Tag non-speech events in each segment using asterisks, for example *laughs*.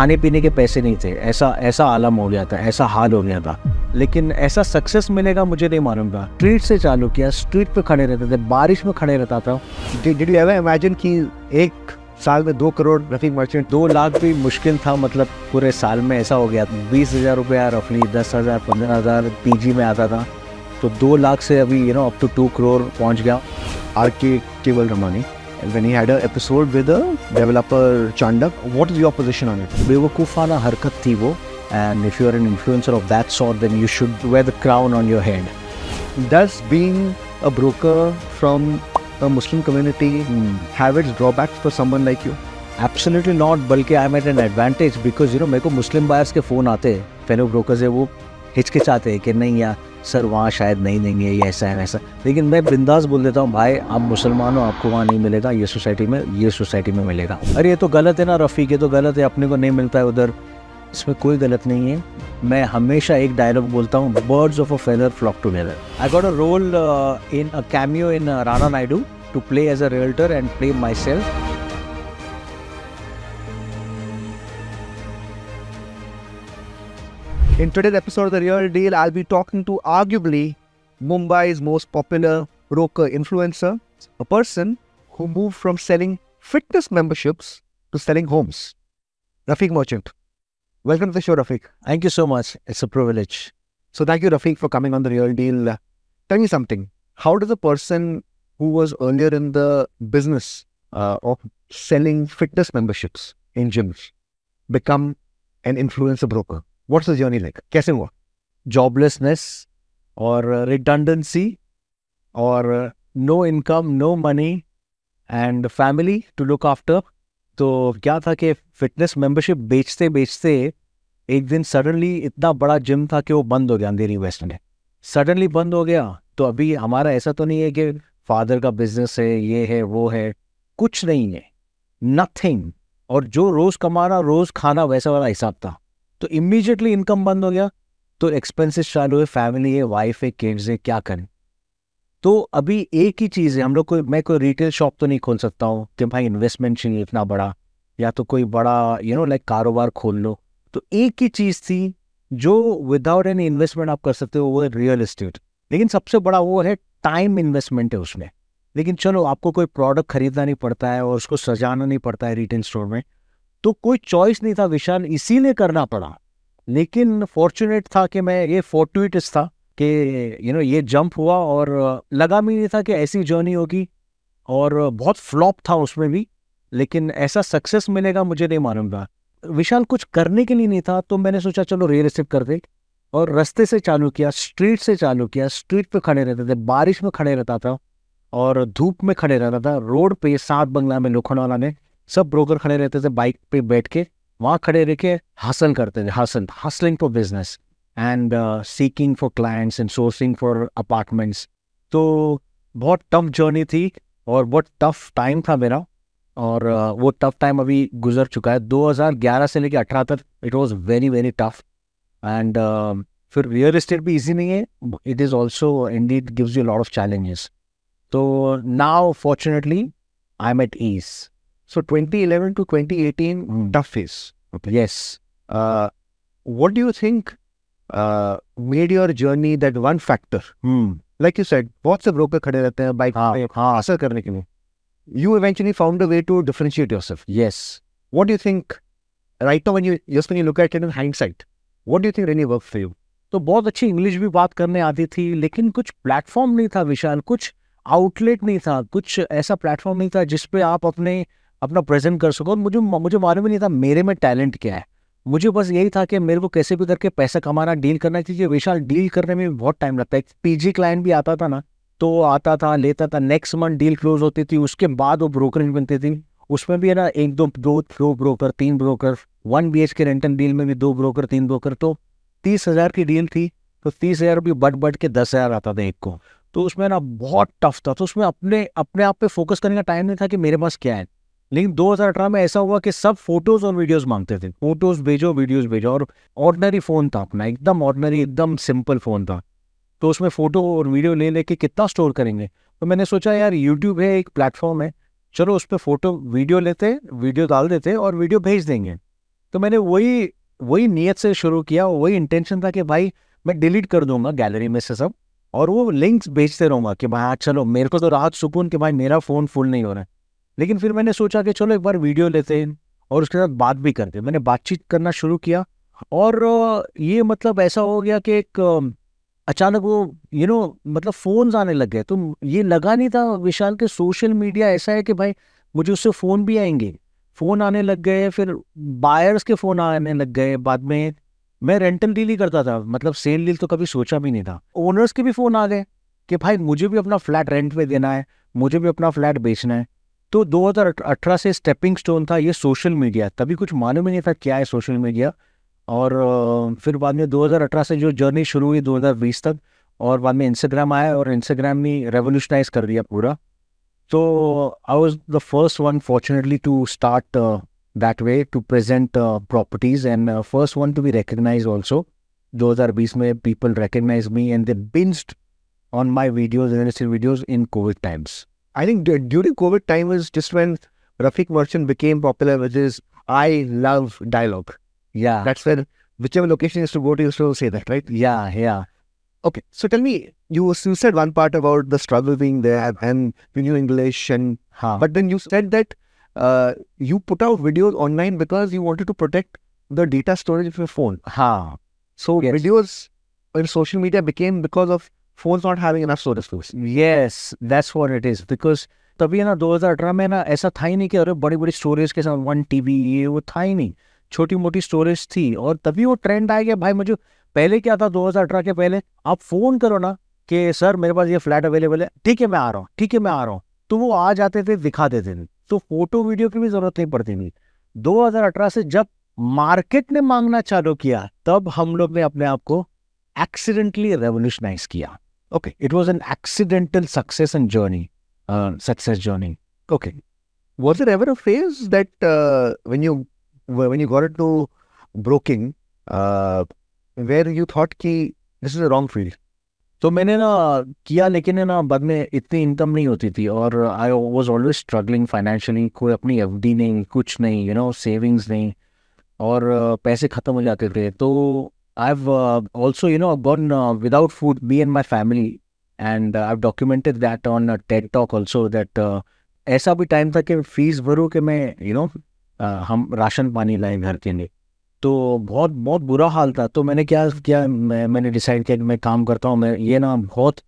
खाने पीने के पैसे नहीं थे ऐसा ऐसा आलम हो गया था ऐसा हाल हो गया था लेकिन ऐसा सक्सेस मिलेगा मुझे नहीं मालूम था स्ट्रीट से चालू किया स्ट्रीट पे खड़े रहते थे बारिश में खड़े रहता था डिड यू एवर इमेजिन कि एक साल में दो करोड़ रफीक मर्चेंट दो लाख भी मुश्किल था मतलब पूरे साल में ऐसा हो गया बीस हज़ार रुपया रफली दस हज़ार पंद्रह हज़ार पी में आता था तो दो लाख से अभी you know up to two crore पहुंच गया R K Kewal Ramani when he had an episode with a developer Chandak. What is your position on it? बेवकूफ़ाना harkat thi wo. and if you are an influencer of that sort then you should wear the crown on your head. Does being a broker from a Muslim community hmm. have its drawbacks for someone like you? Absolutely not. Balki I am at an advantage because you know मेरे को मुस्लिम buyers के phone आते हैं फेनो brokers hai वो हिचकिचाते हैं कि नहीं यार सर वहाँ शायद नहीं देंगे ये ऐसा है वैसा लेकिन मैं बिंदास बोल देता हूँ भाई आप मुसलमान हो आपको वहाँ नहीं मिलेगा ये सोसाइटी में ये सोसाइटी में मिलेगा अरे ये तो गलत है ना रफ़ी ये तो गलत है अपने को नहीं मिलता है उधर इसमें कोई गलत नहीं है मैं हमेशा एक डायलॉग बोलता हूँ birds of a feather flock together I got a role in a cameo in Rana Naidu to play as a realtor and play myself In today's episode of The Real Deal, I'll be talking to arguably Mumbai's most popular broker influencer, a person who moved from selling fitness memberships to selling homes. Rafiq Merchant. Welcome to the show, Rafiq. Thank you so much. It's a privilege. So, thank you, Rafiq, for coming on The Real Deal. Tell me something. How does a person who was earlier in the business uh, of selling fitness memberships in gyms become an influencer broker? What's the journey like कैसे हुआ joblessness और redundancy और no income no money and family to look after तो क्या था कि fitness membership बेचते बेचते एक दिन सडनली इतना बड़ा जिम था कि वो बंद हो गया अंधेरी वेस्ट में सडनली बंद हो गया तो अभी हमारा ऐसा तो नहीं है कि फादर का बिजनेस है ये है वो है कुछ नहीं है नथिंग और जो रोज़ कमाना रोज़ खाना वैसा वाला हिसाब था तो इमीजिएटली इनकम बंद हो गया तो एक्सपेंसेस चालू है फैमिली है वाइफ है किड्स है क्या करें तो अभी एक ही चीज़ है हम लोग कोई मैं कोई रिटेल शॉप तो नहीं खोल सकता हूँ कि भाई इन्वेस्टमेंट चाहिए इतना बड़ा या तो कोई बड़ा यू नो लाइक कारोबार खोल लो तो एक ही चीज़ थी जो विदाउट एनी इन्वेस्टमेंट आप कर सकते हो वो है रियल इस्टेट लेकिन सबसे बड़ा वो है टाइम इन्वेस्टमेंट है उसमें लेकिन चलो आपको कोई प्रोडक्ट खरीदना नहीं पड़ता है और उसको सजाना नहीं पड़ता है रिटेल स्टोर में तो कोई चॉइस नहीं था विशाल इसीलिए करना पड़ा लेकिन फॉर्चुनेट था कि मैं ये फोर्टुइटस था कि यू नो ये जंप हुआ और लगा भी नहीं था कि ऐसी जर्नी होगी और बहुत फ्लॉप था उसमें भी लेकिन ऐसा सक्सेस मिलेगा मुझे नहीं मालूम था विशाल कुछ करने के लिए नहीं था तो मैंने सोचा चलो रियल एस्टेट कर दे और रस्ते से चालू किया स्ट्रीट से चालू किया स्ट्रीट पे खड़े रहते थे बारिश में खड़े रहता था और धूप में खड़े रहता था रोड पे सात बंगला में वाला ने सब ब्रोकर खड़े रहते थे बाइक पे बैठ के वहाँ खड़े रह के हासिल करते थे hustle hustling for business and seeking for clients and sourcing for apartments तो बहुत टफ जर्नी थी और बहुत टफ टाइम था मेरा और uh, वो टफ टाइम अभी गुजर चुका है 2011 से लेकर अठारह तक it was very very tough and फिर रियल इस्टेट भी इजी नहीं है it is also and it gives you lot of challenges तो now fortunately I am at ease So 2011 to 2018, mm. tough phase. Okay. Yes. Uh, what do you think uh, made your journey that one factor? Mm. Like you said, what's से broker khade रहते हैं bike haan, पे haan. असर karne ke लिए. You eventually found a way to differentiate yourself. Yes. What do you think? Right now, when you just when you look at it in hindsight, what do you think really worked for you? तो बहुत अच्छी English भी बात करने आती थी लेकिन कुछ प्लेटफॉर्म नहीं था विशाल कुछ आउटलेट नहीं था कुछ ऐसा प्लेटफॉर्म नहीं था जिसपे आप अपने अपना प्रेजेंट कर सको और मुझे मुझे मालूम ही नहीं था मेरे में टैलेंट क्या है मुझे बस यही था कि मेरे को कैसे भी करके पैसा कमाना डील करना क्योंकि विशाल डील करने में बहुत टाइम लगता है पीजी क्लाइंट भी आता था ना तो आता था लेता था नेक्स्ट मंथ डील क्लोज होती थी उसके बाद वो ब्रोकरेज बनती थी उसमें भी है ना एक दो दो दो ब्रोकर तीन ब्रोकर वन बी एच के रेंटन डील में भी दो ब्रोकर तीन ब्रोकर तो तीस हज़ार की डील थी तो तीस हज़ार भी बट बट के दस हज़ार आता था एक को तो उसमें ना बहुत टफ था तो उसमें अपने अपने आप पे फोकस करने का टाइम नहीं था कि मेरे पास क्या है लेकिन दो में ऐसा हुआ कि सब फोटोज और वीडियोज़ मांगते थे फोटोज भेजो वीडियोज़ भेजो और ऑर्डनरी फ़ोन था अपना एकदम ऑर्डनरी एकदम सिंपल फ़ोन था तो उसमें फ़ोटो और वीडियो ले लेके कितना स्टोर करेंगे तो मैंने सोचा यार यूट्यूब है एक प्लेटफॉर्म है चलो उस पर फ़ोटो वीडियो लेते वीडियो डाल देते और वीडियो भेज देंगे तो मैंने वही वही नीयत से शुरू किया वही इंटेंशन था कि भाई मैं डिलीट कर दूंगा गैलरी में से सब और वो लिंक्स भेजते रहूंगा कि भाई हाँ, चलो मेरे को तो रात सुकून कि भाई मेरा फ़ोन फुल नहीं हो रहा है लेकिन फिर मैंने सोचा कि चलो एक बार वीडियो लेते हैं और उसके साथ बात भी करते मैंने बातचीत करना शुरू किया और ये मतलब ऐसा हो गया कि एक अचानक वो यू नो मतलब फोन आने लग गए तो ये लगा नहीं था विशाल के सोशल मीडिया ऐसा है कि भाई मुझे उससे फ़ोन भी आएंगे फ़ोन आने लग गए फिर बायर्स के फ़ोन आने लग गए बाद में मैं रेंटल डील ही करता था मतलब सेल डील तो कभी सोचा भी नहीं था ओनर्स के भी फ़ोन आ गए कि भाई मुझे भी अपना फ्लैट रेंट पे देना है मुझे भी अपना फ्लैट बेचना है तो 2018 से स्टेपिंग स्टोन था ये सोशल मीडिया तभी कुछ मालूम ही नहीं था क्या है सोशल मीडिया और फिर बाद में 2018 से जो जर्नी शुरू हुई 2020 तक और बाद में इंस्टाग्राम आया और इंस्टाग्राम ने रेवोल्यूशनाइज कर दिया पूरा तो I was the first one fortunately to start that way to present properties and first one to be recognise also 2020 में people recognise me and they binged on my videos videos in Covid times I think during COVID time was just when Rafiq Merchant became popular, which is I love dialogue. Yeah. That's when whichever location is to go to, you still say that, right? Yeah, yeah. Okay. So tell me, you, you said one part about the struggle being there and you knew English and huh. but then you said that uh, you put out videos online because you wanted to protect the data storage of your phone. Huh. So yes. videos in social media became because of phone's not having enough storage space. Yes, that's what it is. Because तभी ना 2018 में ना ऐसा था ही नहीं कि अरे बड़ी बड़ी स्टोरेज के साथ वन टीबी ये वो था ही नहीं छोटी मोटी स्टोरेज थी और तभी वो ट्रेंड आ गया भाई मुझे पहले क्या था 2018 के पहले आप फोन करो ना कि सर मेरे पास ये फ्लैट अवेलेबल है ठीक है मैं आ रहा हूँ ठीक है मैं आ रहा हूँ तो वो आ जाते थे दिखा देते थे तो फोटो वीडियो की भी जरूरत नहीं पड़ती थी 2018 से जब मार्केट ने मांगना चालू किया तब हम लोग ने अपने आप को एक्सीडेंटली रेवोल्यूशनाइज किया Okay, it was an accidental success and journey, uh, success journey. Okay, was there ever a phase that uh, when you when you got into broking, uh, where you thought कि this is a wrong field? तो मैंने ना किया लेकिन है ना बाद में इतनी इनकम नहीं होती थी और I was always struggling financially कोई अपनी एफ नहीं कुछ नहीं यू नो सेविंग्स नहीं और पैसे ख़त्म हो जाते थे तो I've uh, also, you know, gone uh, without food, me and my family. And uh, I've documented that on a TED Talk also that ऐसा भी टाइम था कि फीस भरो कि मैं यू you नो know, हम राशन पानी लाए घर के लिए तो बहुत बहुत बुरा हाल था तो मैंने क्या किया मैं, मैंने डिसाइड किया कि मैं काम करता हूँ मैं ये ना बहुत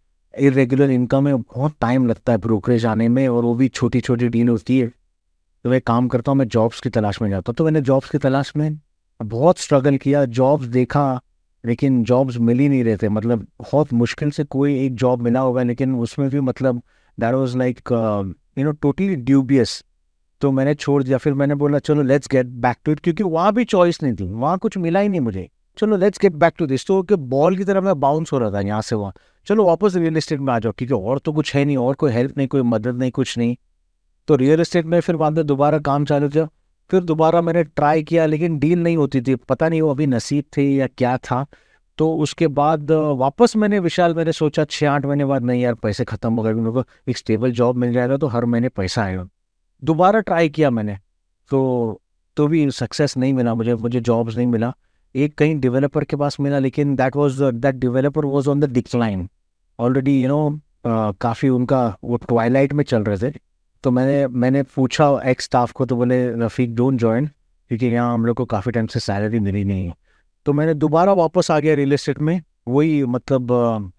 इरेगुलर इनकम है बहुत टाइम लगता है ब्रोकरेज आने में और वो भी छोटी छोटी डीन होती है तो मैं काम करता हूँ मैं जॉब्स की तलाश में जाता हूँ तो मैंने जॉब्स की तलाश में बहुत स्ट्रगल किया जॉब्स देखा लेकिन जॉब्स मिल ही नहीं रहे थे मतलब बहुत मुश्किल से कोई एक जॉब मिला होगा लेकिन उसमें भी मतलब that was like you know totally dubious तो मैंने छोड़ दिया फिर मैंने बोला चलो let's get back to it क्योंकि वहाँ भी चॉइस नहीं थी वहाँ कुछ मिला ही नहीं मुझे चलो let's get back to this तो कि बॉल की तरह मैं बाउंस हो रहा था यहाँ से वहाँ चलो वापस रियल इस्टेट में आ जाओ क्योंकि और तो कुछ है नहीं और कोई हेल्प नहीं कोई मदद नहीं कुछ नहीं तो रियल इस्टेट में फिर वहाँ पर दोबारा काम चालू किया फिर दोबारा मैंने ट्राई किया लेकिन डील नहीं होती थी पता नहीं वो अभी नसीब थी या क्या था तो उसके बाद वापस मैंने विशाल मैंने सोचा छः आठ महीने बाद नहीं यार पैसे ख़त्म हो गए मेरे को एक स्टेबल जॉब मिल जाएगा तो हर महीने पैसा आएगा दोबारा ट्राई किया मैंने तो तो भी सक्सेस नहीं मिला मुझे मुझे जॉब्स नहीं मिला एक कहीं डेवलपर के पास मिला लेकिन that was that developer was on the decline already you know काफ़ी उनका वो ट्वाइलाइट में चल रहे थे तो मैंने मैंने पूछा एक्स स्टाफ को तो बोले रफ़ीक डोंट ज्वाइन क्योंकि यहाँ हम लोग को काफ़ी टाइम से सैलरी मिली नहीं है तो मैंने दोबारा वापस आ गया रियल इस्टेट में वही मतलब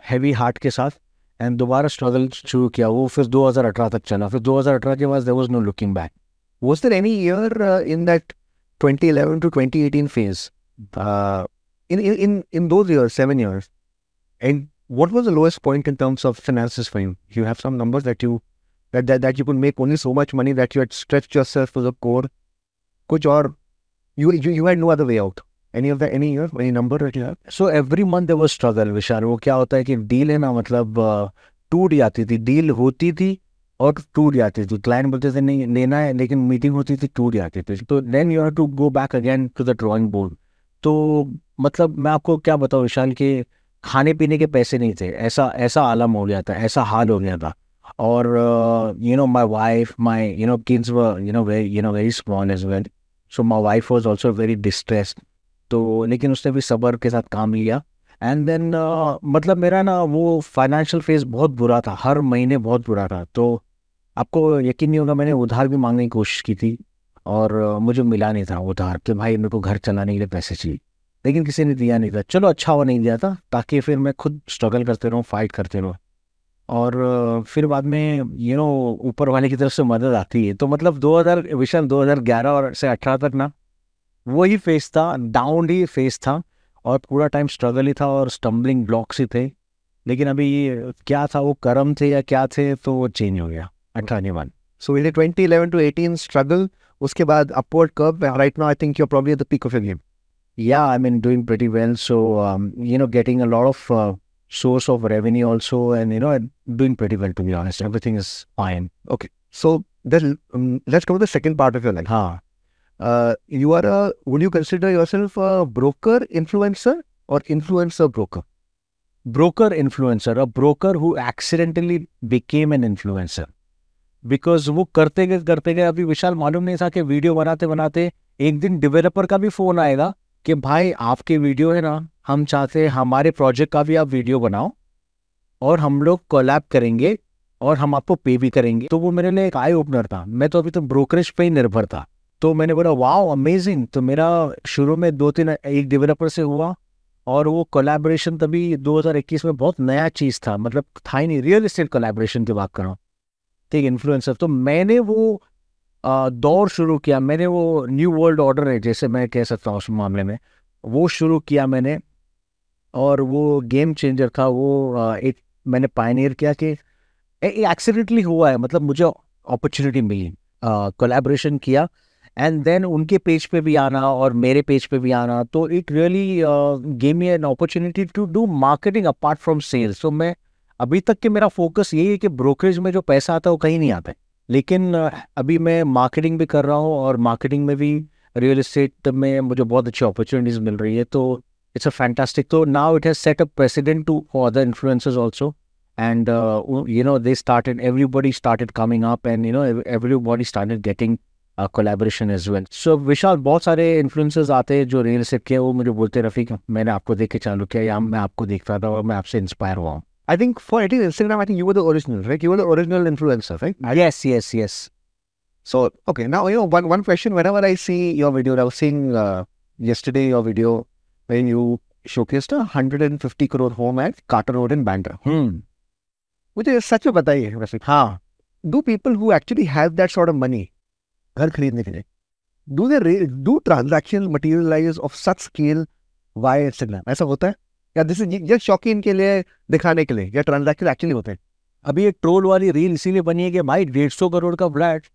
हैवी हार्ट के साथ एंड दोबारा स्ट्रगल शुरू किया वो फिर 2018 तक चला फिर 2018 के बाद there was no looking back was there any year in that 2011 to 2018 phase in in in दो year seven year and what was the lowest point in terms of finances for you? You have some numbers that you that, that, that you could make only so much money that you had stretched yourself to the core. Kuch or you, you, you had no other way out. Any of the any year, any number that you have? So every month there was struggle, Vishal. वो क्या होता है कि deal है ना मतलब टूट जाती थी डील होती थी और टूट जाती थी क्लाइंट बोलते थे नहीं लेना है लेकिन मीटिंग होती थी टूट जाती थी तो then you have to go back again to the drawing board तो मतलब मैं आपको क्या बताऊँ विशाल के खाने पीने के पैसे नहीं थे ऐसा ऐसा आलम हो गया था ऐसा हाल हो गया था और you know my wife my you know kids kids you know very you know very small small as my wife was also very also तो लेकिन उसने भी सबर के साथ काम लिया एंड देन uh, मतलब मेरा ना वो फाइनेंशियल फेज बहुत बुरा था हर महीने बहुत बुरा था तो आपको यकीन नहीं होगा मैंने उधार भी मांगने की कोशिश की थी और uh, मुझे मिला नहीं था उधार कि भाई मेरे को घर चलाने के लिए पैसे चाहिए लेकिन किसी ने दिया नहीं था चलो अच्छा हुआ नहीं दिया था ताकि फिर मैं खुद स्ट्रगल करते रहूँ फाइट करते रहूँ और फिर बाद में यू नो ऊपर वाले की तरफ से मदद आती है तो मतलब 2000 विशन दो और से 18 तक ना वही फेस था डाउन ही फेस था और पूरा टाइम स्ट्रगल ही था और स्टम्बलिंग ब्लॉक्स ही थे लेकिन अभी क्या था वो कर्म थे या क्या थे तो वो चेंज हो गया अट्ठानवे वन सो इधर twenty eleven to eighteen struggle उसके बाद अपवर्ड कब right now I think you are probably the peak of a game या I mean doing very well so you know getting a lot of source of revenue also, and you know, i'm doing pretty well to be honest. Everything is fine. Okay, so then um, let's go to the second part of your life. Huh. Uh, you are a. Would you consider yourself a broker influencer or influencer broker? Broker influencer, a broker who accidentally became an influencer. Because वो करते गए करते गए अभी विशाल मालूम नहीं था कि वीडियो बनाते बनाते एक दिन डेवलपर का भी फोन आएगा कि भाई आपके वीडियो है ना हम चाहते हैं हमारे प्रोजेक्ट का भी आप वीडियो बनाओ और हम लोग कोलैब करेंगे और हम आपको पे भी करेंगे तो वो मेरे लिए एक आई ओपनर था मैं तो अभी तो ब्रोकरेज पे ही निर्भर था तो मैंने बोला वाओ अमेजिंग तो मेरा शुरू में दो तीन एक डेवलपर से हुआ और वो कोलैबोरेशन तभी 2021 में बहुत नया चीज़ था मतलब था ही नहीं रियल इस्टेट कोलैबोरेशन की बात कर रहा हूँ ठीक इन्फ्लुएंसर तो मैंने वो दौर शुरू किया मैंने वो न्यू वर्ल्ड ऑर्डर है जैसे मैं कह सकता हूँ उस मामले में वो शुरू किया मैंने और वो गेम चेंजर था वो एक मैंने पायनियर किया कि एक्सीडेंटली हुआ है मतलब मुझे अपॉर्चुनिटी मिली कोलेब्रेशन किया एंड देन उनके पेज पे भी आना और मेरे पेज पे भी आना तो it really gave me an opportunity to do marketing apart from sales तो मैं अभी तक के मेरा फोकस यही है कि ब्रोकरेज में जो पैसा आता है वो कहीं नहीं आता है लेकिन अभी मैं मार्केटिंग भी कर रहा हूँ और मार्केटिंग में भी रियल इस्टेट में मुझे बहुत अच्छी अपॉर्चुनिटीज़ मिल रही है तो इट्स अ फैंटास्टिक तो now it has set a precedent to for other influencers also and you know they they everybody everybody coming up and you know know everybody started getting uh, collaboration as Vishal बहुत सारे influencers आते हैं जो real state के वो मुझे बोलते रफीक मैंने आपको देख के चालू किया या मैं आपको देखता था और मैं आपसे इंस्पायर हुआ हूँ I think for I think Instagram, I think you were the original, right? You were the original influencer, right? yes, yes, yes. So okay, now you know one one question. Whenever I see your video, I was seeing uh, yesterday your video when you showcased a 150 crore home at Carter Road in Bandra. Hmm. Which is such a bataiye, Vasik. Huh. Do people who actually have that sort of money, घर खरीदने के लिए, do they do transactions materialize of such scale via Instagram? ऐसा होता है? या this is just शौकीन के लिए दिखाने के लिए या ट्रांजेक्शन एक्चुअली होते हैं अभी एक ट्रोल वाली रील इसीलिए बनी है कि भाई डेढ़ सौ करोड़ का फ्लैट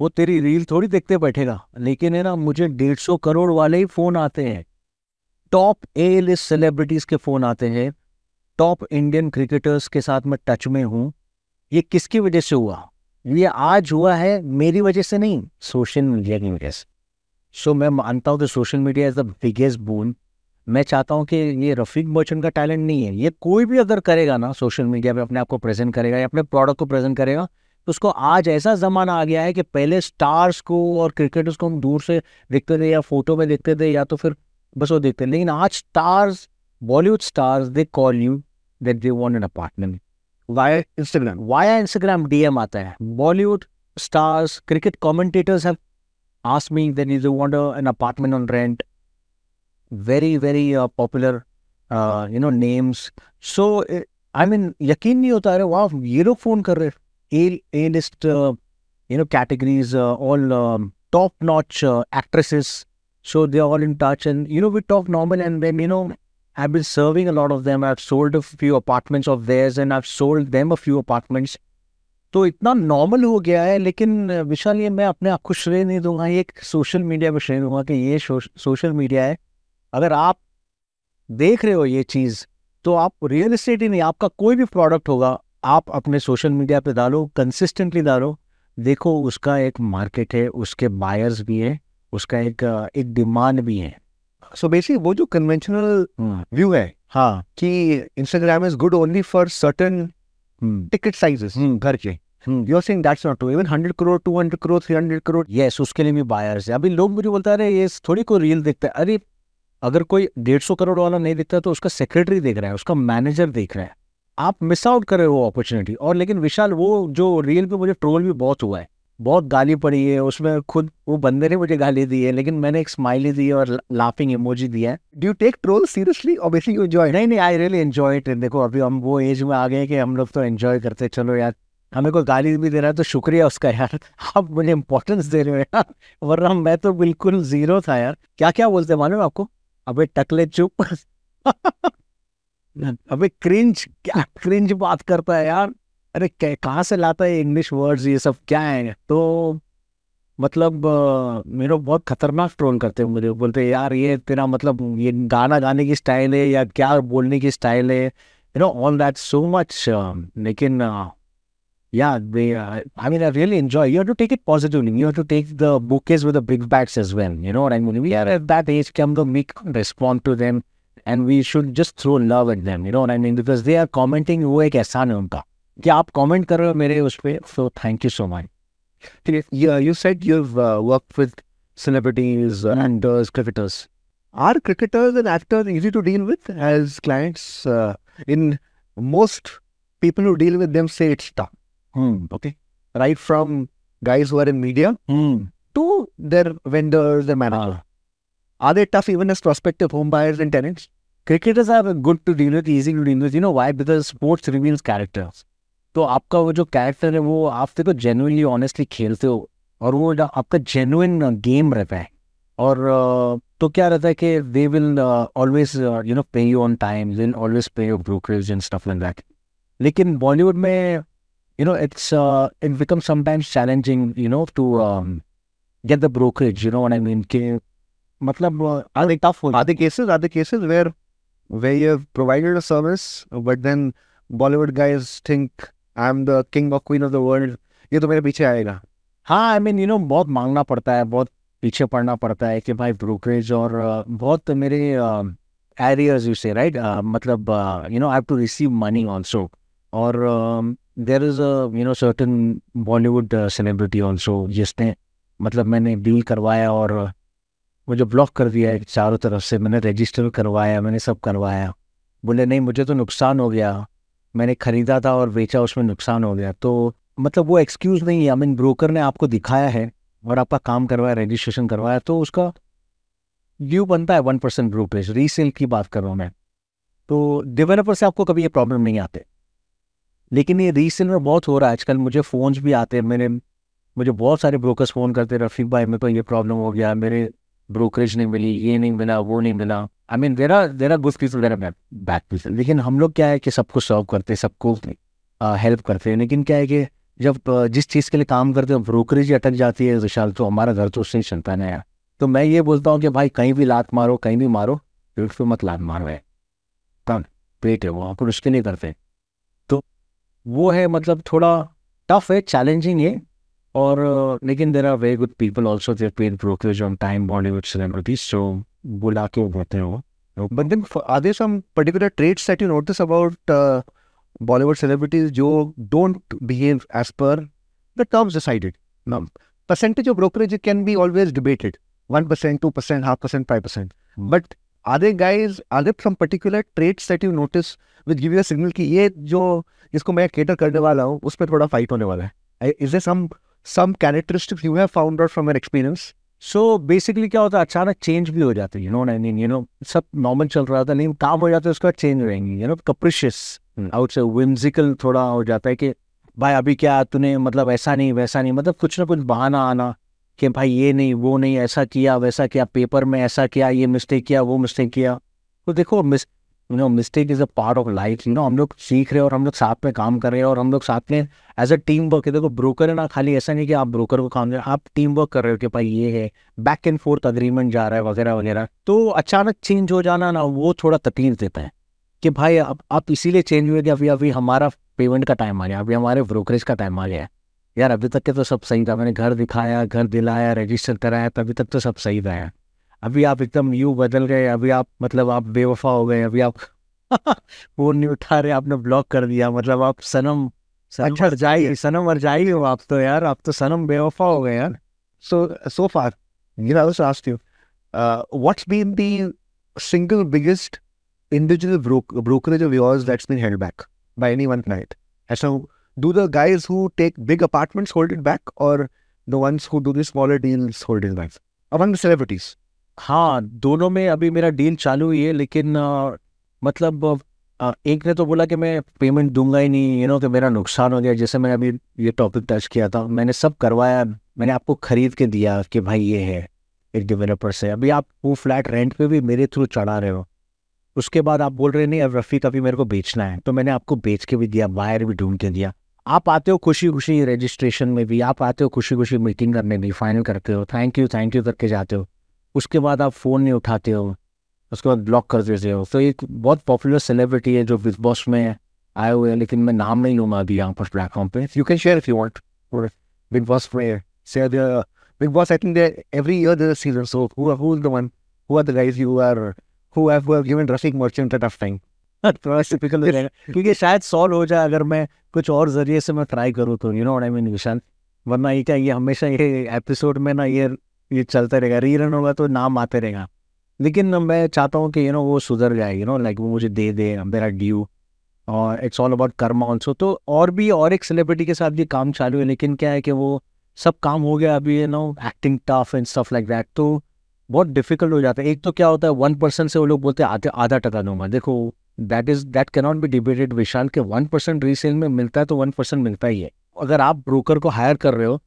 वो तेरी रील थोड़ी देखते बैठेगा लेकिन है ना मुझे डेढ़ सौ करोड़ वाले ही फ़ोन आते हैं टॉप ए लिस्ट सेलिब्रिटीज़ के फ़ोन आते हैं टॉप इंडियन क्रिकेटर्स के साथ मैं टच में हूँ ये किसकी वजह से हुआ ये आज हुआ है मेरी वजह से नहीं सोशल मीडिया की वजह से सो मैं मानता हूँ कि social media is the biggest boon मैं चाहता हूँ कि ये रफीक मर्चेंट का टैलेंट नहीं है ये कोई भी अगर करेगा ना सोशल मीडिया पे अपने आप को प्रेजेंट करेगा या अपने प्रोडक्ट को प्रेजेंट करेगा तो उसको आज ऐसा ज़माना आ गया है कि पहले स्टार्स को और क्रिकेटर्स को हम दूर से देखते थे या फोटो में देखते थे या तो फिर बस वो देखते थे लेकिन आज stars Bollywood stars they call you that they want an apartment via Instagram via Instagram DM आता है बॉलीवुड स्टार्स क्रिकेट कॉमेंटेटर्स है asked me that they want a, an apartment very very uh, popular uh, you know names so i mean yakin nahi hota are wow ye log phone kar rahe a a list uh, you know categories uh, all um, top notch uh, actresses so they are all in touch and you know we talk normal and then you know i've been serving a lot of them i've sold a few apartments of theirs and i've sold them a few apartments तो इतना normal हो गया है लेकिन विशाल ये मैं अपने आप को श्रेय नहीं दूंगा ये एक सोशल मीडिया में श्रेय दूंगा कि ये सोशल मीडिया है अगर आप देख रहे हो ये चीज़ तो आप रियल इस्टेट ही नहीं आपका कोई भी प्रोडक्ट होगा आप अपने सोशल मीडिया पे डालो कंसिस्टेंटली डालो देखो उसका एक मार्केट है उसके बायर्स भी हैं उसका एक एक डिमांड भी है सो so बेसिकली वो जो कन्वेंशनल व्यू हाँ। है हाँ कि Instagram is good only for certain ticket sizes घर के you are that's not true even 100 crore hundred crore hundred crore yes उसके लिए भी बायर्स है अभी लोग मुझे बोलता है ये थोड़ी को रील देखता है अरे अगर कोई डेढ़ सौ करोड़ वाला नहीं देखता तो उसका सेक्रेटरी देख रहा है उसका मैनेजर देख रहा है आप मिस आउट कर रहे हो अपॉर्चुनिटी और लेकिन विशाल वो जो रियल पे मुझे ट्रोल भी बहुत हुआ है बहुत गाली पड़ी है उसमें खुद वो बंदे ने मुझे गाली दी है लेकिन मैंने एक स्माइली दी है और लाफिंग इमोजी दिया है do you take troll seriously obviously you enjoy नहीं नहीं आई रियली एंजॉय इट देखो अभी हम वो एज में आ गए कि हम लोग तो एंजॉय करते चलो यार हमें कोई गाली भी दे रहा है तो शुक्रिया उसका यार *laughs* आप मुझे इंपॉर्टेंस दे रहे हो यार वरना मैं तो बिल्कुल जीरो था यार क्या क्या बोलते मालूम आपको अबे टकले चुप *laughs* अबे क्रिंज क्या क्रिंज बात करता है यार अरे कहाँ से लाता है इंग्लिश वर्ड्स ये सब क्या है तो मतलब मेरे बहुत खतरनाक ट्रोल करते हैं मुझे बोलते हैं यार ये तेरा मतलब ये गाना गाने की स्टाइल है या क्या बोलने की स्टाइल है you know all that so much लेकिन uh, yeah, they. Uh, I mean, I really enjoy. You have to take it positively. You have to take the bouquets with the big bats as well. You know what I mean? We are at that age. Come to make respond to them, and we should just throw love at them. You know what I mean? Because they are commenting. वो एक एहसान है उनका कि आप comment कर रहे हो मेरे उस So thank you so much. Yeah, you said you've uh, worked with celebrities, mm. actors, cricketers. Are cricketers and actors easy to deal with as clients? Uh, in most people who deal with them say it's tough. Hmm. Okay. Right from guys who are in media hmm. to their vendors, their manager. Ah. Are they tough even as prospective homebuyers and tenants? Cricketers have a good to deal with, easy to deal with. You know why? Because sports reveals characters. So, आपका वो जो character है वो आप honestly. Genuinely honestly खेलते हो और वो आपका जेनुइन गेम uh, रहता है और uh, तो क्या रहता है कि they will always you know pay you on time always pay your brokerage and stuff like that लेकिन बॉलीवुड में you know, it's uh, it becomes sometimes challenging, you know, to um, get the brokerage. You know what I mean? Ke, matlab, uh, are they tough? Are the cases? Are the cases where where you have provided a service, but then Bollywood guys think I'm the king or queen of the world. ये तो मेरे पीछे आएगा. हाँ, I mean, you know, बहुत मांगना पड़ता है, बहुत पीछे पड़ना पड़ता है कि भाई ब्रोकरेज और uh, बहुत मेरे एरियर्स यू से राइट मतलब you know I have to receive money also और um, there is you know certain Bollywood celebrity also जिसने मतलब मैंने डील करवाया और मुझे uh, ब्लॉक कर दिया है चारों तरफ से मैंने रजिस्टर करवाया मैंने सब करवाया बोले नहीं मुझे तो नुकसान हो गया मैंने ख़रीदा था और बेचा उसमें नुकसान हो गया तो मतलब वो एक्सक्यूज़ नहीं है आई मीन ब्रोकर ने आपको दिखाया है और आपका काम करवाया रजिस्ट्रेशन करवाया तो उसका ड्यू बनता है वन परसेंट ब्रोकरेज रीसेल की बात कर रहा हूँ मैं तो डेवलपर से आपको कभी ये प्रॉब्लम नहीं आते लेकिन ये रीसेल में बहुत हो रहा है आजकल मुझे फ़ोन्स भी आते हैं मेरे मुझे बहुत सारे ब्रोकर्स फ़ोन करते हैं रफीक भाई मेरे को ये प्रॉब्लम हो गया मेरे ब्रोकरेज नहीं मिली ये नहीं मिला वो नहीं मिला I mean there are there are good people there are bad people लेकिन हम लोग क्या है कि सबको सर्व करते हैं सबको हेल्प करते हैं लेकिन क्या है कि जब जिस चीज़ के लिए काम करते हैं ब्रोकरेज अटक जाती है विशाल तो हमारा घर तो उससे ही चलता नहीं है तो मैं ये बोलता हूँ कि भाई कहीं भी लात मारो कहीं भी मारो फिर मत लात मारो है कौन पेट है वो आप उसके नहीं करते वो है मतलब थोड़ा टफ है चैलेंजिंग है और uh, लेकिन there are very good people also there paid brokerage on time Bollywood celebrities so बुला के होते हैं वो but then are particular traits that you notice about Bollywood celebrities जो don't behave as per the terms decided percentage of brokerage can be always debated one percent two percent half percent five percent but are guys are some particular traits that you notice with give you signal कि ये जो जिसको मैं cater करने वाला हूँ उस पर थोड़ा फाइट होने वाला है is some some characteristics you have found out from your experience so basically क्या होता है अचानक चेंज भी हो जाती है नो नाइन यू नो सब नॉर्मल चल रहा था नहीं काम हो जाता है उसके बाद चेंज रहेंगे यू नो कप्रिशियस आउट से विम्जिकल थोड़ा हो जाता है कि भाई अभी क्या तूने मतलब ऐसा नहीं वैसा नहीं मतलब कुछ ना कुछ बहाना आना कि भाई ये नहीं वो नहीं ऐसा किया वैसा किया पेपर में ऐसा किया ये मिस्टेक किया वो मिस्टेक किया तो देखो miss you know mistake is a part of life you know हम लोग सीख रहे हैं और हम लोग साथ में काम कर रहे हैं और हम लोग साथ में एज अ टीम वर्क देखो ब्रोकर है ना खाली ऐसा नहीं कि आप ब्रोकर को काम कर रहे आप टीम वर्क कर रहे हो कि भाई ये है बैक एंड फोर्थ अग्रीमेंट जा रहा है वगैरह वगैरह तो अचानक चेंज हो जाना ना वो थोड़ा तकलीफ देता है कि भाई अब आप इसीलिए चेंज हुए कि अभी अभी हमारा पेमेंट का टाइम आ गया अभी हमारे ब्रोकरेज का टाइम आ गया है यार अभी तक के तो सब सही था मैंने घर दिखाया घर दिलाया रजिस्टर कराया तो अभी तक तो सब सही था यार अभी आप एकदम यू बदल गए अभी आप मतलब आप बेवफा हो गए अभी आप वो *laughs* नहीं उठा रहे आपने ब्लॉक कर दिया मतलब आप सनम सनम अच्छा जाए सनम और जाए हो आप तो यार आप तो सनम बेवफा हो गए यार सो सो फार you know, I was asked you, uh, what's been the single biggest individual bro- brokerage of yours that's been held back by any do the guys who take big apartments hold it back or the ones who do the smaller deals hold it back among the celebrities? हाँ दोनों में अभी मेरा deal चालू हुई है लेकिन आ, मतलब आ, एक ने तो बोला कि मैं पेमेंट दूंगा ही नहीं यू नो कि मेरा नुकसान हो गया जैसे मैंने अभी ये टॉपिक टच किया था मैंने सब करवाया मैंने आपको खरीद के दिया कि भाई ये है एक डेवलपर से अभी आप वो फ्लैट रेंट पे भी मेरे थ्रू चढ़ा रहे हो उसके बाद आप बोल रहे नहीं अब रफ़ी का भी मेरे को बेचना है तो मैंने आपको बेच के भी दिया वायर भी ढूंढ के दिया आप आते हो खुशी खुशी रजिस्ट्रेशन में भी आप आते हो खुशी खुशी मीटिंग करने में फाइनल करते हो थैंक यू थैंक यू करके जाते हो उसके बाद आप फ़ोन नहीं उठाते हो उसके बाद ब्लॉक कर देते हो तो एक बहुत पॉपुलर सेलिब्रिटी है जो बिग बॉस में आए हुए हैं लेकिन मैं नाम नहीं लूँगा अभी यहाँ पर प्लेटफॉर्म पे you can share if you want Bigg Boss में share the Bigg Boss I think that every year their season so who are who is the one who are the guys you are who have given Rafique Merchant at of time *laughs* थोड़ा typical रहेगा क्योंकि शायद solve हो जाए अगर मैं कुछ और जरिए से मैं ट्राई करूँ तो you know I mean Vishal वरना ये क्या ये हमेशा ये एपिसोड में ना ये ये चलता रहेगा रन होगा तो नाम आते रहेगा लेकिन मैं चाहता हूँ कि यू नो वो सुधर जाए यू नो लाइक वो मुझे दे दे मेरा ड्यू और it's all about karma also तो और भी और एक सेलिब्रिटी के साथ भी काम चालू है लेकिन क्या है कि वो सब काम हो गया अभी you know acting tough and stuff like that तो बहुत डिफिकल्ट हो जाता है एक तो क्या होता है वन परसेंट से वो लोग बोलते हैं आधा आधा टका दूंगा देखो that is that cannot be debated Vishal के वन परसेंट रीसेल में मिलता है तो वन परसेंट मिलता ही है अगर आप ब्रोकर को हायर कर रहे हो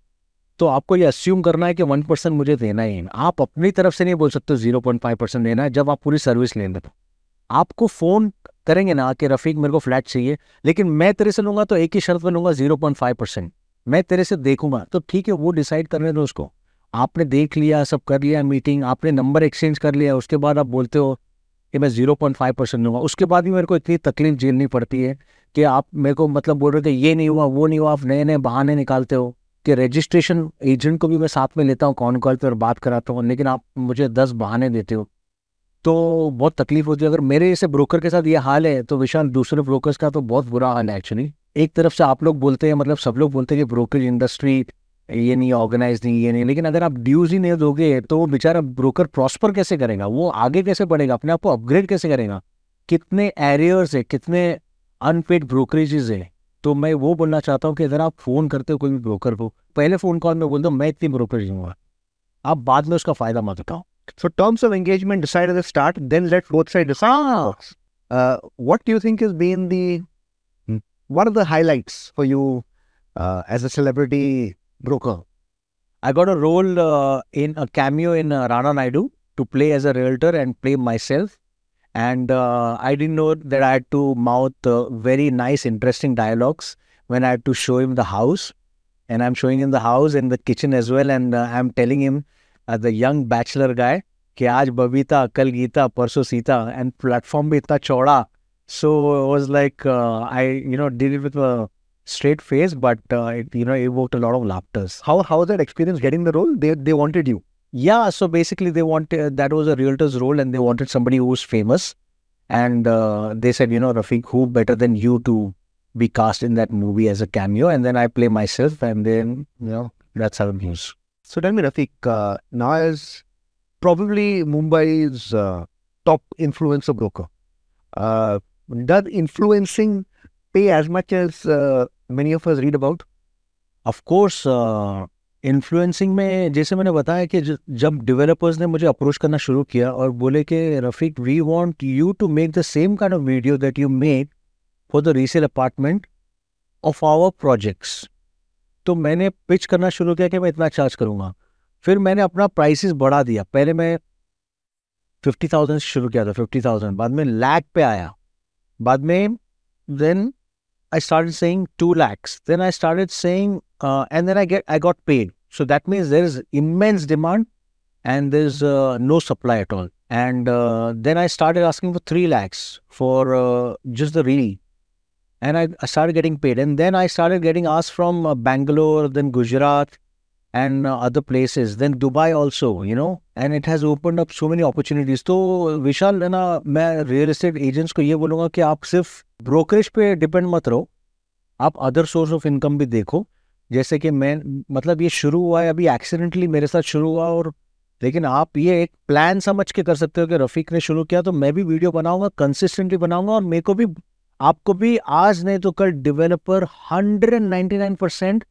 तो आपको ये अस्यूम करना है कि वन परसेंट मुझे देना ही है आप अपनी तरफ से नहीं बोल सकते जीरो पॉइंट फाइव परसेंट देना है जब आप पूरी सर्विस ले लेते आपको फ़ोन करेंगे ना कि रफीक मेरे को फ्लैट चाहिए लेकिन मैं तेरे से लूंगा तो एक ही शर्त में लूंगा जीरो पॉइंट फाइव परसेंट मैं तेरे से देखूंगा तो ठीक है वो डिसाइड करने दो उसको आपने देख लिया सब कर लिया मीटिंग आपने नंबर एक्सचेंज कर लिया उसके बाद आप बोलते हो कि मैं जीरो पॉइंट फाइव परसेंट लूँगा उसके बाद भी मेरे को इतनी तकलीफ झेलनी पड़ती है कि आप मेरे को मतलब बोल रहे हो कि ये नहीं हुआ वो नहीं हुआ आप नए नए बहाने निकालते हो कि रजिस्ट्रेशन एजेंट को भी मैं साथ में लेता हूँ कॉन कॉल पर बात कराता हूँ लेकिन आप मुझे दस बहाने देते हो तो बहुत तकलीफ होती है अगर मेरे ऐसे ब्रोकर के साथ ये हाल है तो विशाल दूसरे ब्रोकर्स का तो बहुत बुरा हाल है एक्चुअली एक तरफ से आप लोग बोलते हैं मतलब सब लोग बोलते हैं कि ब्रोकरेज इंडस्ट्री ये नहीं ऑर्गेनाइज नहीं ये नहीं लेकिन अगर आप ड्यूज ही नहीं दोगे तो वो बेचारा ब्रोकर प्रॉस्पर कैसे करेगा वो आगे कैसे बढ़ेगा अपने आप को अपग्रेड कैसे करेगा कितने एरियर्स है कितने अनपेड ब्रोकरेजेस है तो मैं वो बोलना चाहता हूँ कि अगर आप फ़ोन करते हो कोई भी ब्रोकर को पहले फ़ोन कॉल में बोल दो मैं इतनी ब्रोकरेज दूंगा आप बाद में उसका फ़ायदा मत उठाओ so terms of engagement decide at the start then let both side decide. What do you think is been the the, हाँ। uh, what the highlights for you as a celebrity broker. I got a role uh, in a cameo in uh, Rana Naidu to play as a realtor and play myself. And uh, I didn't know that I had to mouth very nice, interesting dialogues when I had to show him the house. And I'm showing him the house and the kitchen as well. And uh, I'm telling him, uh, the young bachelor guy, कि आज बबीता कल गीता परसों Sita and platform भी इतना चौड़ा so was like I you with deal with straight face, but uh, it, you know, evoked a lot of laughters. How how was that experience getting the role? They they wanted you. Yeah, so basically they wanted uh, that was a realtor's role, and they wanted somebody who was famous, and uh, they said, you know, Rafiq, who better than you to be cast in that movie as a cameo? And then I play myself, and then you know, that's how it goes. So tell me, Rafiq, uh, now is probably Mumbai's uh, top influencer broker. Uh, does influencing pay as much as uh, many of us read about? Of course, influencing uh, में जैसे मैंने बताया कि जब developers ने मुझे approach करना शुरू किया और बोले कि Rafiq we want you to make the same kind of video that you make for the resale apartment of our projects तो मैंने पिच करना शुरू किया कि मैं इतना चार्ज करूंगा फिर मैंने अपना प्राइसेस बढ़ा दिया पहले मैं फिफ्टी थाउजेंड शुरू किया था फिफ्टी थाउजेंड बाद में लैक पे आया बाद में then I started saying 2 lakhs. Then I started saying, uh, and then I get I got paid. So that means there is immense demand and there's uh, no supply at all. And uh, then I started asking for 3 lakhs for uh, just the reel. And I, I, started getting paid. And then I started getting asked from uh, Bangalore, then Gujarat, and uh, other places. Then Dubai also, you know, and it has opened up so many opportunities. तो विशाल है ना मैं real estate agents को ये बोलूँगा कि आप सिर्फ ब्रोकरेज पे डिपेंड मत रहो आप अदर सोर्स ऑफ इनकम भी देखो जैसे कि मैं मतलब ये शुरू हुआ है अभी एक्सीडेंटली मेरे साथ शुरू हुआ और लेकिन आप ये एक प्लान समझ के कर सकते हो कि रफ़ीक ने शुरू किया तो मैं भी वीडियो बनाऊंगा कंसिस्टेंटली बनाऊंगा और मेरे को भी आपको भी आज नहीं तो कल डेवलपर 199 परसेंट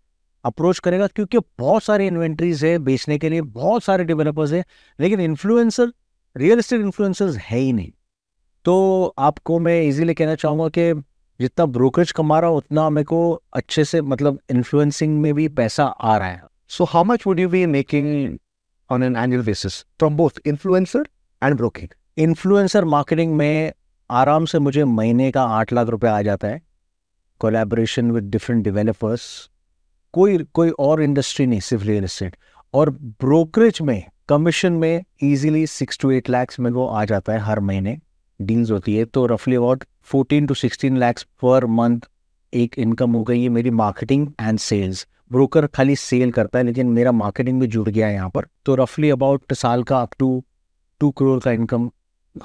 अप्रोच करेगा क्योंकि बहुत सारे इन्वेंट्रीज है बेचने के लिए बहुत सारे डेवलपर्स है लेकिन इन्फ्लुएंसर रियल इस्टेट इन्फ्लुएंसर्स है ही नहीं तो आपको मैं इजीली कहना चाहूँगा कि जितना ब्रोकरेज कमा रहा हूँ उतना मेरे को अच्छे से मतलब इन्फ्लुएंसिंग में भी पैसा आ रहा है so how much would you be making on an annual basis from both influencer and broking influencer marketing में आराम से मुझे महीने का आठ लाख रुपए आ जाता है कोलेबोरेशन विद डिफरेंट डिवेलपर्स कोई कोई और इंडस्ट्री नहीं सिर्फ रियल इस्टेट और ब्रोकरेज में कमीशन में easily six to eight lakhs में वो आ जाता है हर महीने डील्स होती है तो रफली about fourteen to sixteen lakhs per month एक इनकम हो गई है मेरी मार्केटिंग एंड सेल्स ब्रोकर खाली सेल करता है लेकिन मेरा मार्केटिंग भी जुड़ गया है यहाँ पर तो रफली अबाउट साल का अप टू टू करोड़ का इनकम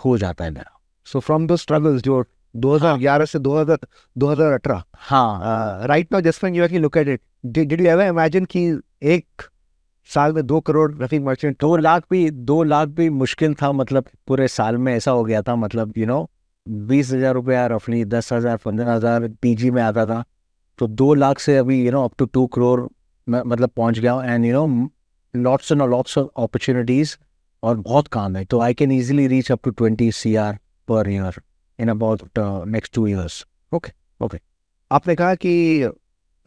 हो जाता है मेरा सो फ्रॉम द स्ट्रगल्स जो दो हजार ग्यारह से दो दो हजार हजार अठारह हाँ right now just when you look at it did you ever imagine कि एक साल में दो करोड़ रफिंग मर्चेंट दो लाख भी दो लाख भी मुश्किल था मतलब पूरे साल में ऐसा हो गया था मतलब यू नो बीस हज़ार रुपया रफली दस हज़ार पंद्रह हज़ार पी में आता था तो दो लाख से अभी you know up to two crore मतलब पहुंच गया and you know lots and lots of opportunities और बहुत काम है तो I can easily reach up to twenty C R per year in about next two years okay okay आपने कहा कि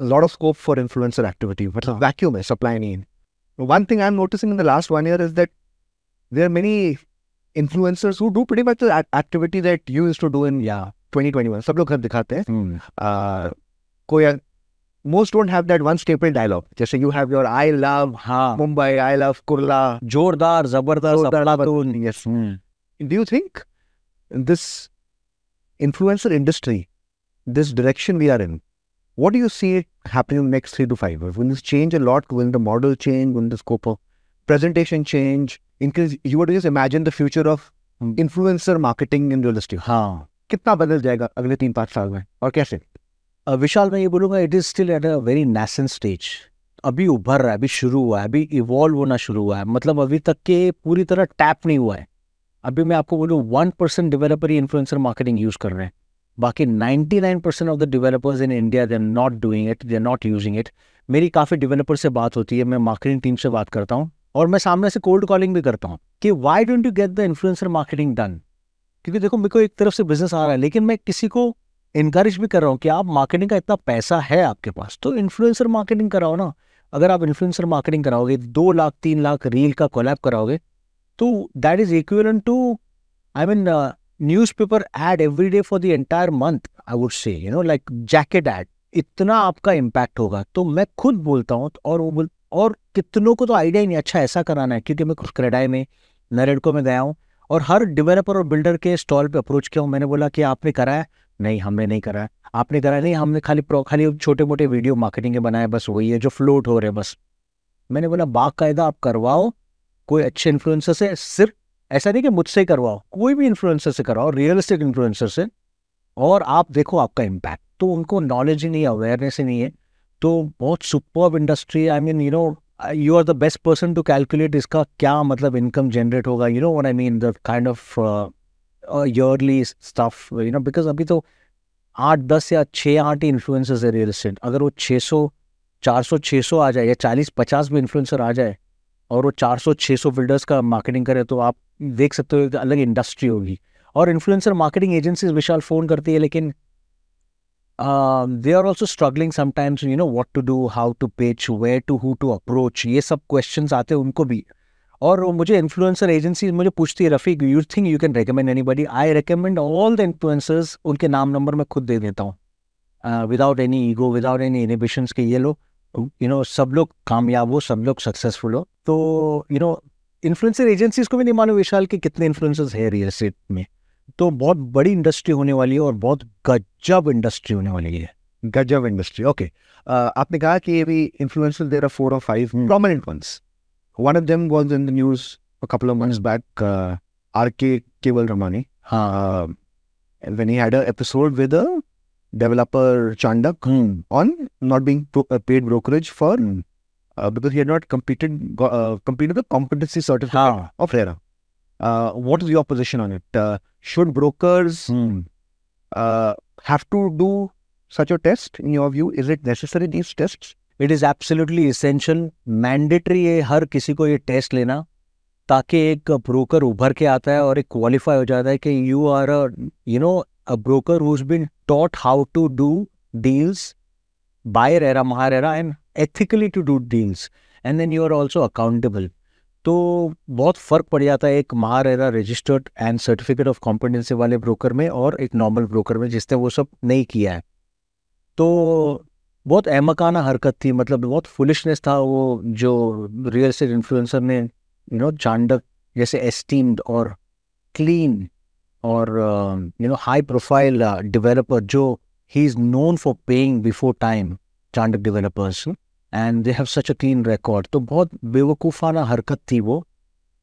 a lot of scope for influencer activity, but huh. vacuum is supply in. One thing I'm noticing in the last one year is that there are many influencers who do pretty much the activity that you used to do in yeah 2021. सब लोग घर दिखाते हैं. Hmm. most don't have that one staple dialogue. Just you have your I love Mumbai, I love Kurla. जोरदार, Zabardar. अफलातून. Yes. Hmm. Do you think this influencer industry, this direction we are in, What do you see happening in the next three to five years? Will this change a lot? Will the model change? Will the scope of presentation change? Increase, you were to just imagine the future of influencer marketing in real estate हाँ कितना बदल जाएगा अगले तीन पाँच साल में और कैसे विशाल मैं ये बोलूँगा it is still at a very nascent stage अभी उभर रहा है अभी शुरू हुआ है अभी इवॉल्व होना शुरू हुआ है मतलब अभी तक के पूरी तरह टैप नहीं हुआ है अभी मैं आपको बोलूँ वन परसेंट डेवलपर ही इन्फ्लुएंसर मार्केटिंग यूज़ कर रहे हैं बाकी 99 percent of the developers in India they are not doing it they are not using it मेरी काफ़ी डिवेलपर से बात होती है मैं मार्केटिंग टीम से बात करता हूँ और मैं सामने से कोल्ड कॉलिंग भी करता हूँ कि why don't you get the influencer marketing done क्योंकि देखो मेरे को एक तरफ से बिजनेस आ रहा है लेकिन मैं किसी को इनकरेज भी कर रहा हूँ कि आप मार्केटिंग का इतना पैसा है आपके पास तो इन्फ्लुएंसर मार्केटिंग कराओ ना अगर आप इन्फ्लुएंसर मार्केटिंग कराओगे दो लाख तीन लाख रील का कोलैप कराओगे तो that is equal to I mean newspaper ad every day for the entire month I would say you know like jacket ad इतना आपका इम्पैक्ट होगा तो मैं खुद बोलता हूँ और वो बोल और कितनों को तो आइडिया ही नहीं अच्छा ऐसा कराना है क्योंकि मैं कुछ क्रेडाई में नरेडको में गया हूँ और हर डेवलपर और बिल्डर के स्टॉल पे अप्रोच किया हूँ मैंने बोला कि आपने कराया नहीं हमने नहीं कराया आपने कराया नहीं हमने खाली प्रो खाली छोटे मोटे वीडियो मार्केटिंग के बनाए बस वही है जो फ्लोट हो रहे बस मैंने बोला बाकायदा आप करवाओ कोई अच्छे इन्फ्लुएंसर से सिर्फ ऐसा नहीं कि मुझसे करवाओ कोई भी इन्फ्लुएंसर से करवाओ रियल इस्टेट इन्फ्लुएंसर से और आप देखो आपका इम्पैक्ट तो उनको नॉलेज ही नहीं है अवेयरनेस ही नहीं है तो बहुत super industry I mean you know you are the best person to calculate इसका क्या मतलब इनकम जनरेट होगा you know one I mean the kind of yearly stuff you know because अभी तो आठ दस या छः आठ ही इन्फ्लुएंसर्स है रियल इस्टेट अगर वो छः सौ चार सौ छः सौ आ जाए या चालीस पचास भी इन्फ्लुएंसर आ जाए और वो 400-600 बिल्डर्स का मार्केटिंग करे तो आप देख सकते हो एक अलग इंडस्ट्री होगी और influencer marketing agencies Vishal phone करती है लेकिन they are also struggling sometimes you know what to do how to pitch where to who to approach ये सब क्वेश्चन आते हैं उनको भी और मुझे इन्फ्लुएंसर एजेंसी मुझे पूछती है Rafiq you think you can recommend anybody I recommend all the influencers उनके नाम नंबर मैं खुद दे देता हूँ without any ego without any inhibitions के ये लो यू नो सब लोग कामयाब हो सब लोग सक्सेसफुल हो तो यू नो इन्फ्लुएंसर एजेंसीज को भी नहीं मालूम विशाल के कितने इन्फ्लुएंसर्स है रियल स्टेट में तो बहुत बड़ी इंडस्ट्री होने वाली है और बहुत गजब इंडस्ट्री होने वाली है गजब इंडस्ट्री ओके आपने कहा कि ये भी इन्फ्लुएंसर देर आर फोर और five prominent ones one of them was in the news a couple of months back, uh, R.K. Keval Ramani. Huh. When he had a episode with with developer Chandak hmm. on not being pro- uh, paid brokerage for hmm. uh, because he had not completed go, uh, completed the competency certificate ha. of RERA. Uh, what is your position on it? Uh, should brokers hmm. uh, have to do such a test in your view? Is it necessary these tests? It is absolutely essential mandatory है हर किसी को ये test लेना ताकि एक broker उभर के आता है और एक क्वालिफाई हो जाता है कि you are you know a broker who's been taught how to do deals by RERA, MahaRERA and ethically to do deals. And then you are also accountable. तो बहुत फ़र्क पड़ जाता है एक MahaRERA registered and certificate of competency वाले broker में और एक नॉर्मल ब्रोकर में जिसने वो सब नहीं किया है तो बहुत अहमकाना हरकत थी मतलब बहुत फुलिशनेस था वो जो रियल स्टेट इन्फ्लुएंसर ने यू नो चांडक जैसे एस्टीम्ड और clean or um, you know high profile uh, developer Joe he's known for paying before time Chandak developers and they have such a clean record to बहुत बेवकूफ़ाना हरकत thi wo,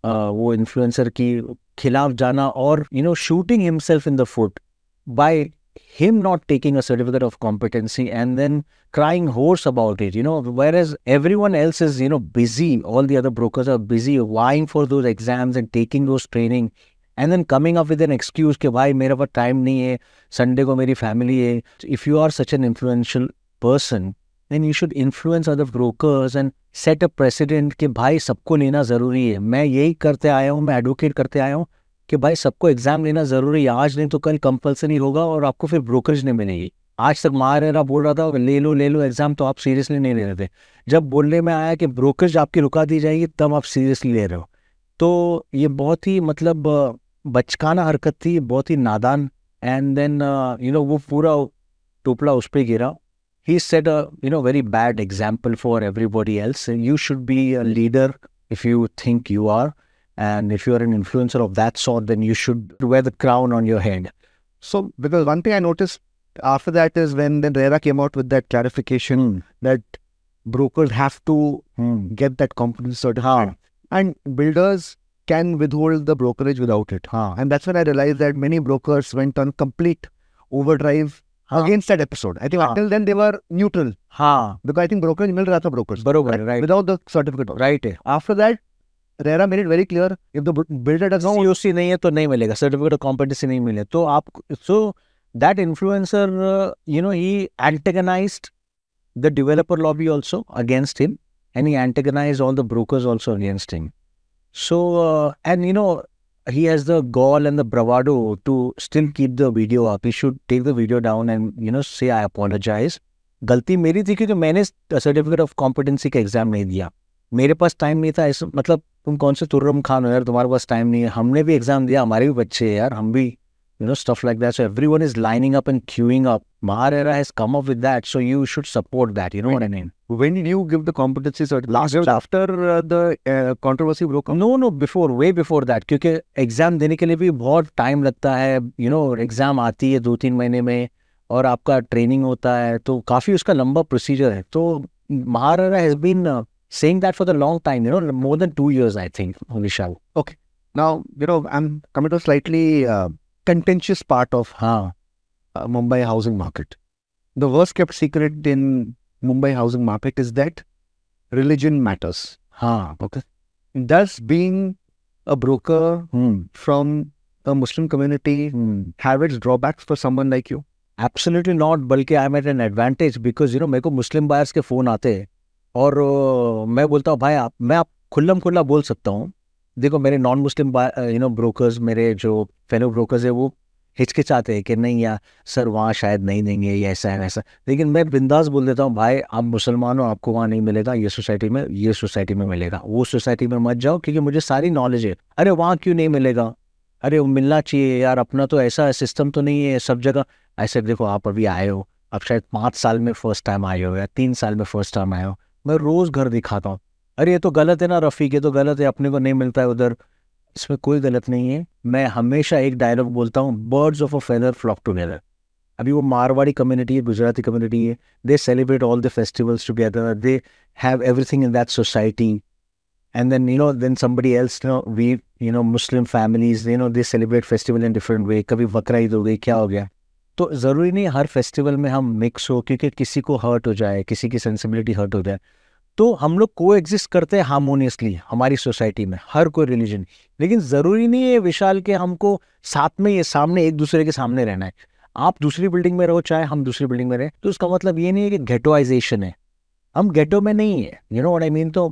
wo influencer ki की jana or you know, shooting himself in the foot by him not taking a certificate of competency and then crying hoarse about it you know whereas everyone else is you know busy all the other brokers are busy vying for those exams and taking those training and then coming up with an excuse कि भाई मेरे पास time नहीं है Sunday को मेरी family है if you are such an influential person then you should influence other brokers and set a precedent कि भाई सबको लेना ज़रूरी है मैं यही करते आया हूँ मैं एडवोकेट करते आया हूँ कि भाई सबको एग्ज़ाम लेना ज़रूरी है आज नहीं तो कल कंपलसरी होगा और आपको फिर ब्रोकरेज नहीं मिलेगी आज तक रहा बोल रहा था ले लो ले लो एग्ज़ाम तो आप सीरियसली नहीं ले रहे थे जब बोलने में आया कि ब्रोकरेज आपकी रुका दी जाएगी तब आप सीरियसली ले रहे हो तो ये बहुत ही मतलब बचकाना हरकत थी बहुत ही नादान एंड देन यू नो वो पूरा टोपला उस पर गिरा ही set a you know very bad example for everybody else you should be a leader if you think you are. And if you are an influencer of that sort, then you should wear the crown on your head. So, because one thing I noticed after that is when then Rera came out with that clarification hmm. that brokers have to hmm. get that competence at Mm. And builders can withhold the brokerage without it. And that's when I realized that many brokers went on complete overdrive against that episode. I think until then they were neutral. Because I think brokerage mil raha tha brokers. Barobar, right? Without the certificate. Right. After that, Rera made it very clear if the builder does not COC nahi hai, to nahi milega. Certificate of competency nahi mile. So, aap, so that influencer, uh, you know, he antagonized the developer lobby also against him, and he antagonized all the brokers also against him. So, uh, and you know, he has the gall and the bravado to still keep the video up. He should take the video down and, you know, say, I apologize. गलती मेरी थी क्योंकि मैंने certificate of competency का exam नहीं दिया मेरे पास time नहीं था ऐसा मतलब तुम कौन से तुर्रम खान हो यार तुम्हारे पास टाइम नहीं है हमने भी एग्जाम दिया हमारे भी बच्चे हैं यार हम भी you know, stuff like that. So everyone is lining up and queuing up. Maharera has come up with that. So you should support that. You know what I mean? When did you give the competencies? certificate? Last after uh, the uh, controversy broke up? No, no, before, way before that. Because exam dene ke liye bhi bahut time lagta hai. You know, exam aati hai do teen mahine mein aur aapka training hota hai. To kafi uska lamba procedure hai. So Maharera has been uh, saying that for the long time, you know, more than 2 years I think, Vishal. Okay. Now, you know, I'm coming to slightly contentious part of ha, uh, Mumbai housing market. The worst kept secret in Mumbai housing market is that religion matters. Ha, okay. Does being a broker hmm. from a Muslim community hmm. have its drawbacks for someone like you? Absolutely not बल्कि I am at an advantage because you know मेरे को मुस्लिम buyers के phone आते हैं और uh, मैं बोलता हूँ भाई आप मैं आप खुल्लम खुल्ला बोल सकता हूँ देखो मेरे non Muslim you know brokers मेरे जो फेलो ब्रोकर्स है वो हिचकिचाते हैं कि नहीं यार सर वहाँ शायद नहीं देंगे ये ऐसा है वैसा लेकिन मैं बिंदास बोल देता हूँ भाई आप मुसलमान हो आपको वहाँ नहीं मिलेगा ये सोसाइटी में ये सोसाइटी में मिलेगा वो सोसाइटी में मत जाओ क्योंकि मुझे सारी नॉलेज है अरे वहाँ क्यों नहीं मिलेगा अरे वो मिलना चाहिए यार अपना तो ऐसा सिस्टम तो नहीं है सब जगह ऐसे देखो आप अभी आए हो आप शायद पाँच साल में फर्स्ट टाइम आए हो या तीन साल में फर्स्ट टाइम आए हो मैं रोज़ घर दिखाता हूँ अरे ये तो गलत है ना रफ़ीक ये तो गलत है अपने को नहीं मिलता है उधर इसमें कोई गलत नहीं है मैं हमेशा एक डायलॉग बोलता हूँ birds of a feather flock together अभी वो मारवाड़ी कम्युनिटी है गुजराती कम्युनिटी है they celebrate all the festivals together they have everything in that society and then you know then somebody else no we you know Muslim families you know they celebrate festival in different way कभी बकरा ईद हो गई क्या हो गया तो ज़रूरी नहीं हर festival में हम मिक्स हो क्योंकि किसी को हर्ट हो जाए किसी की सेंसिबिलिटी हर्ट हो जाए तो हम लोग को एग्जिस्ट करते हैं हारमोनियसली हमारी सोसाइटी में हर कोई रिलीजन लेकिन ज़रूरी नहीं है विशाल के हमको साथ में ये सामने एक दूसरे के सामने रहना है आप दूसरी बिल्डिंग में रहो चाहे हम दूसरी बिल्डिंग में रहें तो उसका मतलब ये नहीं है कि घेटोआइजेशन है हम गेटो में नहीं है यू नो आई मीन तो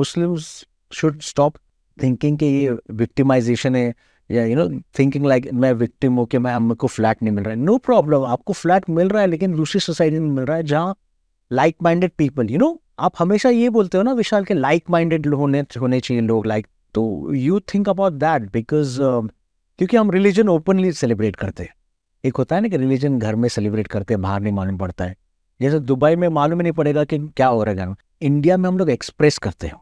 मुस्लिम शुड स्टॉप थिंकिंग कि ये विक्टिमाइजेशन है या यू नो थिंकिंग लाइक मैं विक्टिम हूँ कि मैं हमको फ्लैट नहीं मिल रहा है नो no प्रॉब्लम आपको फ्लैट मिल रहा है लेकिन दूसरी सोसाइटी में मिल रहा है जहाँ like minded people you know आप हमेशा ये बोलते हो ना विशाल के लाइक माइंडेड होने होने चाहिए लोग लाइक तो you think about that because क्योंकि हम रिलीजन ओपनली सेलिब्रेट करते हैं एक होता है ना कि रिलीजन घर में सेलिब्रेट करते हैं बाहर नहीं मालूम पड़ता है जैसे दुबई में मालूम ही नहीं पड़ेगा कि क्या हो रहा है इंडिया में हम लोग एक्सप्रेस करते हैं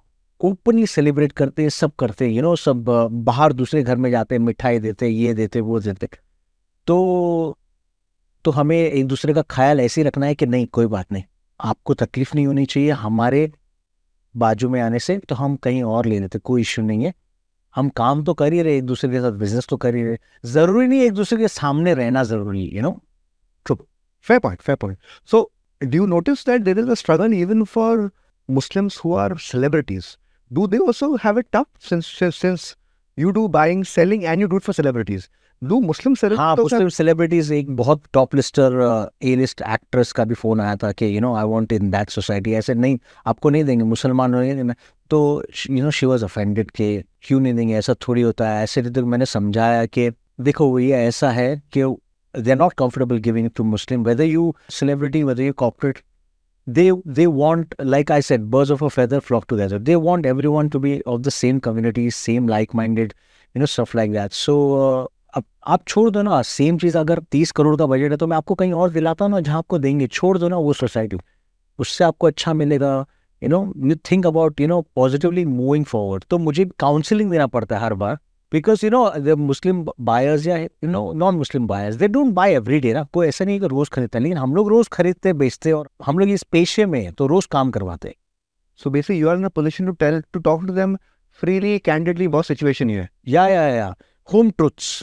ओपनली सेलिब्रेट करते हैं सब करते हैं यू नो सब uh, बाहर दूसरे घर में जाते हैं मिठाई देते ये देते वो देते तो तो हमें एक दूसरे का ख्याल ऐसे ही रखना है कि नहीं कोई बात नहीं आपको तकलीफ नहीं होनी चाहिए हमारे बाजू में आने से तो हम कहीं और ले लेते कोई इश्यू नहीं है हम काम तो कर ही रहे एक दूसरे के साथ बिजनेस तो कर ही रहे जरूरी नहीं एक दूसरे के सामने रहना जरूरी you know true fair point fair point so do you notice that there is a struggle even for Muslims who are celebrities do they also have it tough since since you do buying selling and you do it for celebrities though Muslim हाँ तो Muslim celebrities एक बहुत top lister A list actress का भी phone आया था कि you know I want in that society ऐसे नहीं आपको नहीं देंगे मुसलमान नहीं देना तो you know she was offended के क्यों नहीं देंगे ऐसा थोड़ी होता है ऐसे तो मैंने समझाया कि देखो ये ऐसा है कि they are not comfortable giving to Muslim whether you celebrity whether you corporate they they want like i said birds of a feather flock together they want everyone to be of the same community same like minded you know stuff like that so uh, अब आप छोड़ दो ना same चीज़ अगर तीस करोड़ का budget है तो मैं आपको कहीं और दिलाता ना जहाँ आपको देंगे छोड़ दो ना वो सोसाइटी उससे आपको अच्छा मिलेगा you know you think about you know positively moving forward तो मुझे काउंसिलिंग देना पड़ता है हर बार because you know the Muslim buyers या you know non Muslim buyers they don't buy every day ना कोई ऐसा नहीं है कि रोज़ खरीदते हैं लेकिन हम लोग रोज़ खरीदते बेचते और हम लोग इस पेशे में हैं तो रोज़ काम करवाते हैं so basically you are in position to tell to talk to them freely candidly बहुत सिचुएशन ये है या या या home truths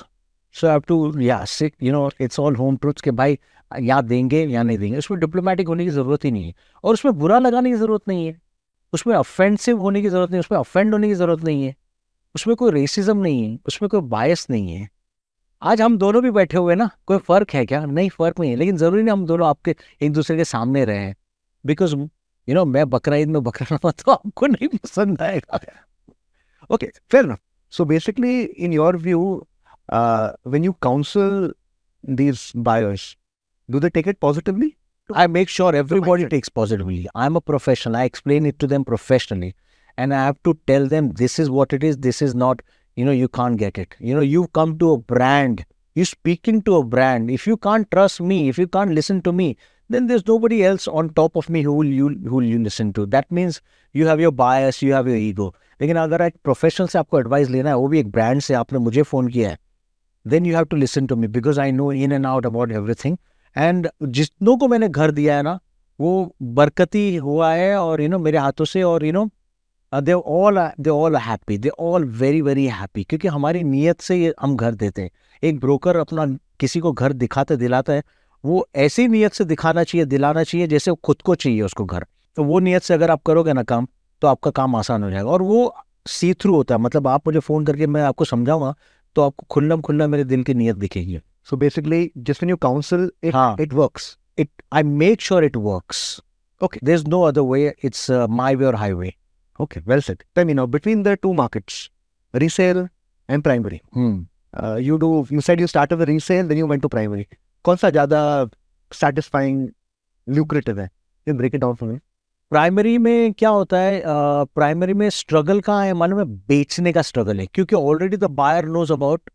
so have to या sick you know it's all home truths के भाई या देंगे या नहीं देंगे उसमें डिप्लोमेटिक होने की ज़रूरत ही नहीं है और उसमें बुरा लगाने की ज़रूरत नहीं है उसमें ऑफेंसिव होने की ज़रूरत नहीं है उसमें ऑफेंड होने की ज़रूरत नहीं है उसमें कोई रेसिज्म नहीं है उसमें कोई बायस नहीं है आज हम दोनों भी बैठे हुए ना कोई फ़र्क है क्या नहीं फ़र्क नहीं है लेकिन ज़रूरी नहीं हम दोनों आपके एक दूसरे के सामने रहे हैं बिकॉज यू नो मैं बकरा ईद में बकरा रहा तो आपको नहीं पसंद आएगा ओके फिर ना so basically in your view uh, when you counsel these buyers, do they take it positively? I make sure everybody takes positively. I'm a professional. I explain it to them professionally. And I have to tell them this is what it is. This is not, you know, you can't get it. You know, you've come to a brand. You're speaking to a brand. If you can't trust me, if you can't listen to me, then there's nobody else on top of me who will you who will you listen to. That means you have your bias, you have your ego. लेकिन अगर एक professional से आपको advice लेना है वो भी एक ब्रांड से आपने मुझे फ़ोन किया है then you have to listen to me because I know in and out about everything and जितनों को मैंने घर दिया है ना वो बरकती हुआ है और यू नो मेरे हाथों से और you know they all they all happy they all very very happy क्योंकि हमारी नीयत से ये हम घर देते हैं एक ब्रोकर अपना किसी को घर दिखाते दिलाता है वो ऐसी नीयत से दिखाना चाहिए दिलाना चाहिए जैसे खुद को चाहिए उसको घर तो वो नीयत से अगर आप करोगे ना काम तो आपका काम आसान हो जाएगा और वो सी थ्रू होता है मतलब आप मुझे फ़ोन करके मैं आपको समझाऊंगा तो आपको खुलना खुलना मेरे दिन की नियत दिखेगी so basically just when you counsel it it it I make sure it works okay there is no other way it's my way और highway okay well set tell me now between the two markets resale and primary you do you said you start resale then you went to primary कौन सा ज्यादा satisfying lucrative है break it down for me primary में क्या होता है primary में struggle कहाँ है मालूम है बेचने का स्ट्रगल है क्योंकि already the buyer knows about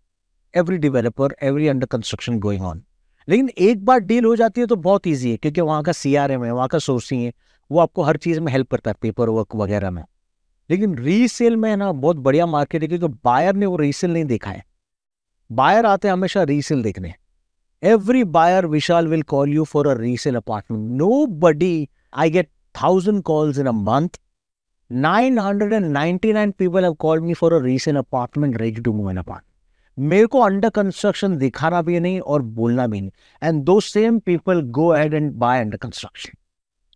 every developer every under construction going on लेकिन एक बार डील हो जाती है तो बहुत ईजी है क्योंकि वहाँ का सी आर एम है वहाँ का सोर्सिंग है वो आपको हर चीज़ में हेल्प करता है पेपर वर्क वगैरह में लेकिन रीसेल में है ना बहुत बढ़िया मार्केट है क्योंकि बायर ने वो रीसेल नहीं देखा है बायर आते हैं हमेशा रीसेल देखने every buyer Vishal will call you for a resale apartment nobody I get thousand calls in a month. ninety-nine people have called me for a recent apartment ready to move in apartment. मेरे को under construction दिखाना भी नहीं और बोलना भी नहीं and though same people go ahead and buy under construction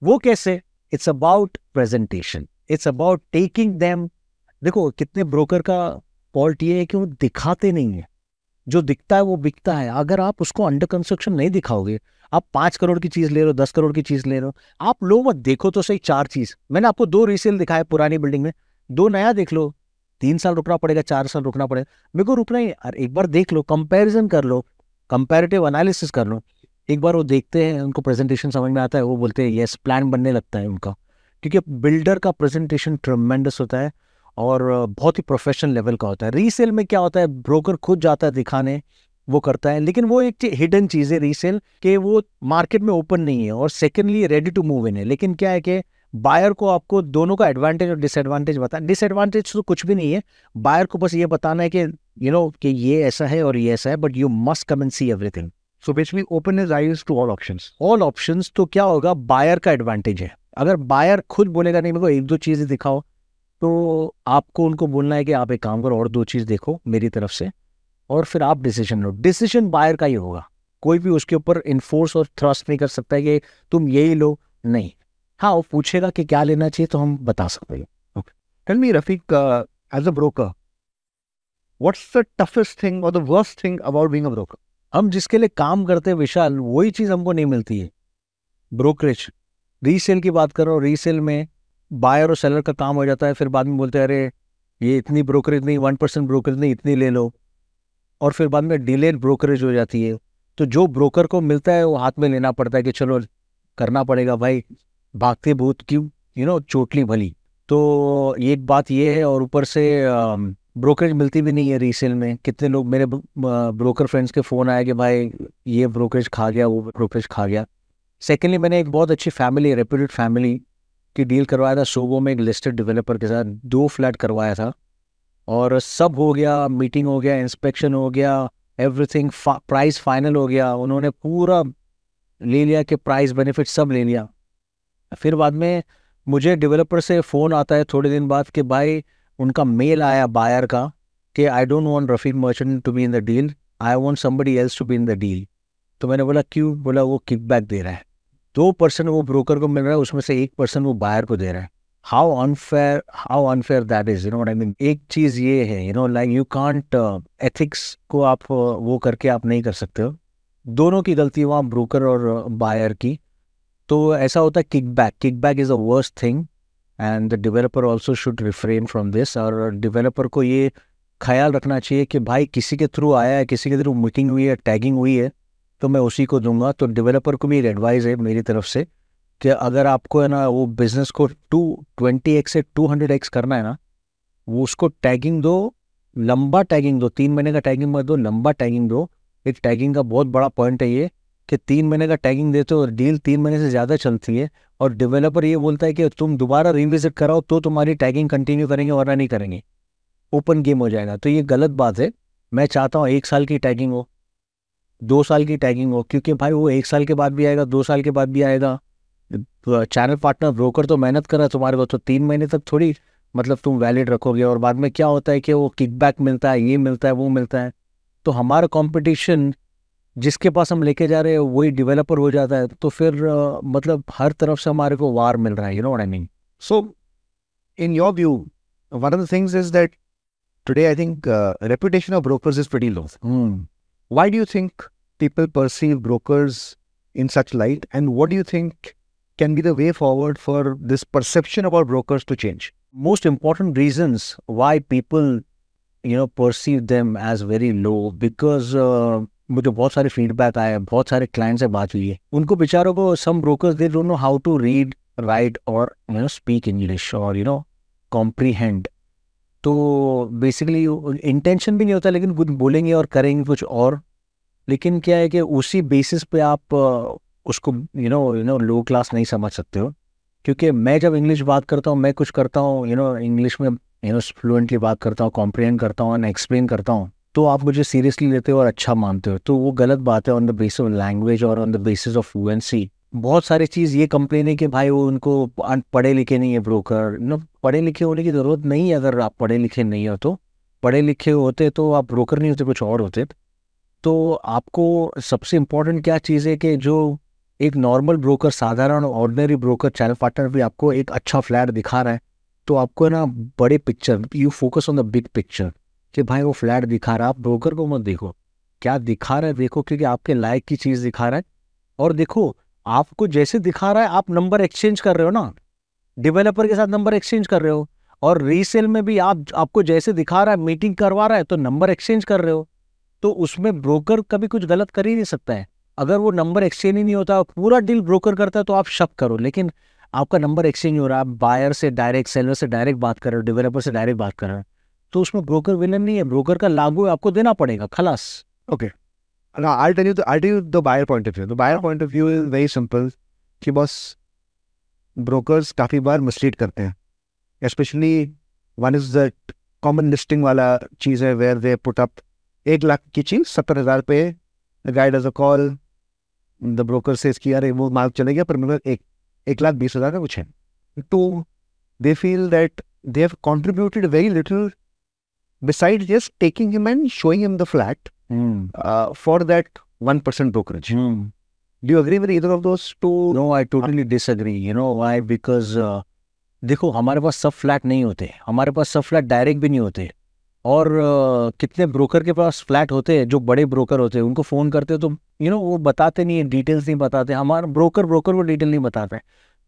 वो कैसे it's about presentation it's about taking them देखो कितने ब्रोकर का फॉल्ट ये है कि वो दिखाते नहीं है जो दिखता है वो बिकता है अगर आप उसको अंडर कंस्ट्रक्शन नहीं दिखाओगे आप पाँच करोड़ की चीज़ ले रहे हो दस करोड़ की चीज़ ले रहे हो आप लो मत देखो तो सही चार चीज़ मैंने आपको दो रीसेल दिखाए पुरानी बिल्डिंग में दो नया देख लो तीन साल रुकना पड़ेगा चार साल रुकना पड़ेगा मेरे को रुकना ही अरे एक बार देख लो कंपेरिजन कर लो कंपेरेटिव एनालिसिस कर लो एक बार वो देखते हैं उनको प्रेजेंटेशन समझ में आता है वो बोलते हैं येस प्लान बनने लगता है उनका क्योंकि बिल्डर का प्रेजेंटेशन ट्रमेंडस होता है और बहुत ही प्रोफेशनल लेवल का होता है रीसेल में क्या होता है ब्रोकर खुद जाता है दिखाने वो करता है लेकिन वो एक हिडन चीज़ है रीसेल के वो मार्केट में ओपन नहीं है और secondly ready to move in है लेकिन क्या है कि बायर को आपको दोनों का एडवांटेज और डिसएडवांटेज बता डिसएडवांटेज तो कुछ भी नहीं है बायर को बस ये बताना है कि यू नो कि ये ऐसा है और ये ऐसा है but you must come and see everything so basically open is eyes to all option all option तो क्या होगा बायर का एडवांटेज है अगर बायर खुद बोलेगा नहीं मेरे को एक दो चीज़ें दिखाओ तो आपको उनको बोलना है कि आप एक काम करो और दो चीज़ देखो मेरी तरफ से और फिर आप डिसीजन लो डिसीजन बायर का ही होगा कोई भी उसके ऊपर इन्फोर्स और थ्रस्ट नहीं कर सकता कि तुम यही लो नहीं हाँ वो पूछेगा कि क्या लेना चाहिए तो हम बता सकते हैं tell me Rafiq as a broker what's the toughest thing और the worst thing about being a broker हम जिसके लिए काम करते हैं विशाल वही चीज़ हमको नहीं मिलती है ब्रोकरेज रीसेल की बात करो रीसेल में बायर और सेलर का काम हो जाता है फिर बाद में बोलते हैं अरे ये इतनी ब्रोकरेज नहीं वन परसेंट ब्रोकरेज नहीं इतनी ले लो और फिर बाद में डिलेड ब्रोकरेज हो जाती है तो जो ब्रोकर को मिलता है वो हाथ में लेना पड़ता है कि चलो करना पड़ेगा भाई भागते भूत क्यों यू नो चोटली भली तो एक बात ये है और ऊपर से ब्रोकरेज मिलती भी नहीं है रीसेल में कितने लोग मेरे ब्रोकर फ्रेंड्स के फ़ोन आए कि भाई ये ब्रोकरेज खा गया वो ब्रोकरेज खा गया सेकेंडली मैंने एक बहुत अच्छी फैमिली रेप्यूटेड फैमिली की डील करवाया था शोबो में एक लिस्टेड डेवलपर के साथ दो फ्लैट करवाया था और सब हो गया मीटिंग हो गया इंस्पेक्शन हो गया एवरीथिंग प्राइस फाइनल हो गया उन्होंने पूरा ले लिया कि प्राइस बेनिफिट सब ले लिया फिर बाद में मुझे डेवलपर से फ़ोन आता है थोड़े दिन बाद कि भाई उनका मेल आया बायर का कि I don't want Rafi Merchant to be in the deal I want somebody else to be in the deal तो मैंने बोला क्यों बोला वो किकबैक दे रहा है दो परसेंट वो ब्रोकर को मिल रहा है उसमें से एक परसेंट वो बायर को दे रहा है how unfair how unfair that is you know I mean एक चीज ये है you know like you can't ethics को आप uh, वो करके आप नहीं कर सकते हो दोनों की गलती वहाँ ब्रोकर और बायर uh, की तो ऐसा होता है kick back kick back is a worst thing and the developer also should refrain from this और डिवेलपर को ये ख्याल रखना चाहिए कि भाई किसी के थ्रू आया है किसी के थ्रू मीटिंग हुई है टैगिंग हुई है तो मैं उसी को दूंगा तो डेवलपर को भी एक एडवाइस है मेरी तरफ से कि अगर आपको है ना वो बिज़नेस को टू ट्वेंटी एक्स से टू हंड्रेड एक्स करना है ना वो उसको टैगिंग दो लंबा टैगिंग दो तीन महीने का टैगिंग मत दो लंबा टैगिंग दो एक टैगिंग का बहुत बड़ा पॉइंट है ये कि तीन महीने का टैगिंग देते हो और डील तीन महीने से ज़्यादा चलती है और डेवलपर ये बोलता है कि तुम दोबारा रिविजिट कराओ तो तुम्हारी टैगिंग कंटिन्यू करेंगे वरना नहीं करेंगे ओपन गेम हो जाएगा तो ये गलत बात है मैं चाहता हूँ एक साल की टैगिंग हो दो साल की टैगिंग हो क्योंकि भाई वो एक साल के बाद भी आएगा दो साल के बाद भी आएगा चैनल पार्टनर ब्रोकर तो मेहनत कर रहा है तुम्हारे को तो तीन महीने तक थोड़ी मतलब तुम वैलिड रखोगे और बाद में क्या होता है कि वो किकबैक मिलता है ये मिलता है वो मिलता है तो हमारा कॉम्पिटिशन जिसके पास हम लेके जा रहे हैं वही डिवेलपर हो जाता है तो फिर मतलब हर तरफ से हमारे को वार मिल रहा है you know I mean so in your view one of the things is that today I think reputation of brokers is pretty Why do you think people perceive brokers in such light? And what do you think can be the way forward for this perception about brokers to change? Most important reasons why people, you know, perceive them as very low because uh, मुझे बहुत सारे feedback आए बहुत सारे client से बात हुई है उनको बेचारों को some brokers they don't know how to read write और यू नो स्पीक इंग्लिश और यू नो कॉम्प्रीहेंड तो बेसिकली इंटेंशन भी नहीं होता लेकिन कुछ बोलेंगे और करेंगे कुछ और लेकिन क्या है कि उसी बेसिस पे आप उसको you know you know low class नहीं समझ सकते हो क्योंकि मैं जब इंग्लिश बात करता हूँ मैं कुछ करता हूँ यू नो इंग्लिश में यू नो फ्लुएंटली बात करता हूँ कॉम्प्रिहेंड करता हूँ एंड एक्सप्लेन करता हूँ तो आप मुझे सीरियसली लेते हो और अच्छा मानते हो तो वो गलत बात है on the basis of language और on the basis of fluency बहुत सारी चीज़ ये कंप्लेन है कि भाई वो उनको पढ़े लिखे नहीं है ब्रोकर नो पढ़े लिखे होने की ज़रूरत नहीं है अगर आप पढ़े लिखे नहीं हो तो पढ़े लिखे होते तो आप ब्रोकर नहीं होते कुछ और होते तो आपको सबसे इम्पोर्टेंट क्या चीज़ है कि जो एक नॉर्मल ब्रोकर साधारण ऑर्डनरी ब्रोकर चैनल पार्टनर भी आपको एक अच्छा फ्लैट दिखा रहा है तो आपको है ना बड़े picture you focus on the big picture कि भाई वो फ्लैट दिखा रहा है आप ब्रोकर को मत देखो क्या दिखा रहा है देखो क्योंकि आपके लायक की चीज़ दिखा रहा है और देखो आपको जैसे दिखा रहा है आप नंबर एक्सचेंज कर रहे हो ना डेवलपर के साथ नंबर एक्सचेंज कर रहे हो और रीसेल में भी आप आपको जैसे दिखा रहा है मीटिंग करवा रहा है तो नंबर एक्सचेंज कर रहे हो तो उसमें ब्रोकर कभी कुछ गलत कर ही नहीं सकता है अगर वो नंबर एक्सचेंज ही नहीं होता पूरा डील ब्रोकर करता है तो आप शक करो लेकिन आपका नंबर एक्सचेंज हो रहा है आप बायर से डायरेक्ट सेलर से डायरेक्ट बात कर रहे हो डेवलपर से डायरेक्ट बात कर रहे हो तो उसमें ब्रोकर विलन नहीं है ब्रोकर का लागू आपको देना पड़ेगा खलास okay okay. no, I'll tell you. The, I'll tell you the buyer point of view. The buyer oh. point of view is very simple. कि बस ब्रोकर्स काफ़ी बार मिसलीड करते हैं specially one is that common listing वाला चीज़ है where they put up एक लाख की चीज़ सत्तर हज़ार पे guide as a call the broker से इसकी यार वो माल चले गया पर मेरे एक एक लाख बीस हज़ार का कुछ है to they feel that they have contributed very little beside just taking him and showing him the flat for hmm. uh, for that 1% brokerage. Mm. Do you agree with either of those two? No, I totally disagree. You know why? Because uh, देखो हमारे पास सब flat नहीं होते हमारे पास सब flat direct भी नहीं होते और uh, कितने ब्रोकर के पास फ्लैट होते हैं जो बड़े ब्रोकर होते हैं उनको फ़ोन करते हो तो यू नो वो बताते नहीं है डिटेल्स नहीं बताते हमारा ब्रोकर ब्रोकर वो डिटेल नहीं बताते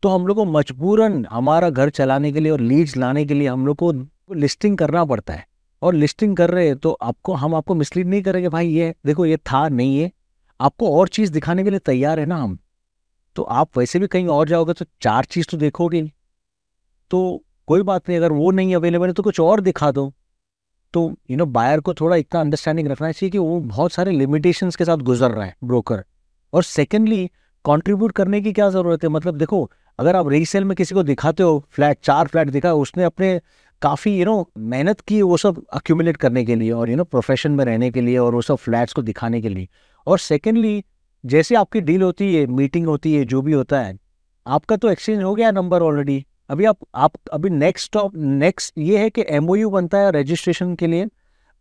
तो हम लोग को मजबूरन हमारा घर चलाने के लिए और लीड्स लाने के लिए हम लोग को लिस्टिंग करना पड़ता है और लिस्टिंग कर रहे हैं तो आपको हम आपको मिसलीड नहीं करेंगे भाई ये देखो ये था नहीं है आपको और चीज़ दिखाने के लिए तैयार है ना हम तो आप वैसे भी कहीं और जाओगे तो चार चीज़ तो देखोगे तो कोई बात नहीं अगर वो नहीं अवेलेबल है तो कुछ और दिखा दो तो यू नो बायर को थोड़ा इतना अंडरस्टैंडिंग रखना चाहिए कि वो बहुत सारे लिमिटेशंस के साथ गुजर रहा है ब्रोकर और सेकेंडली कंट्रीब्यूट करने की क्या ज़रूरत है मतलब देखो अगर आप रीसेल में किसी को दिखाते हो फ्लैट चार फ्लैट दिखा उसने अपने काफ़ी यू नो मेहनत की वो सब अक्यूमुलेट करने के लिए और यू नो प्रोफेशन में रहने के लिए और वो सब फ्लैट्स को दिखाने के लिए और सेकेंडली जैसे आपकी डील होती है मीटिंग होती है जो भी होता है आपका तो एक्सचेंज हो गया नंबर ऑलरेडी अभी आप आप अभी नेक्स्ट स्टॉप नेक्स्ट ये है कि एम बनता है रजिस्ट्रेशन के लिए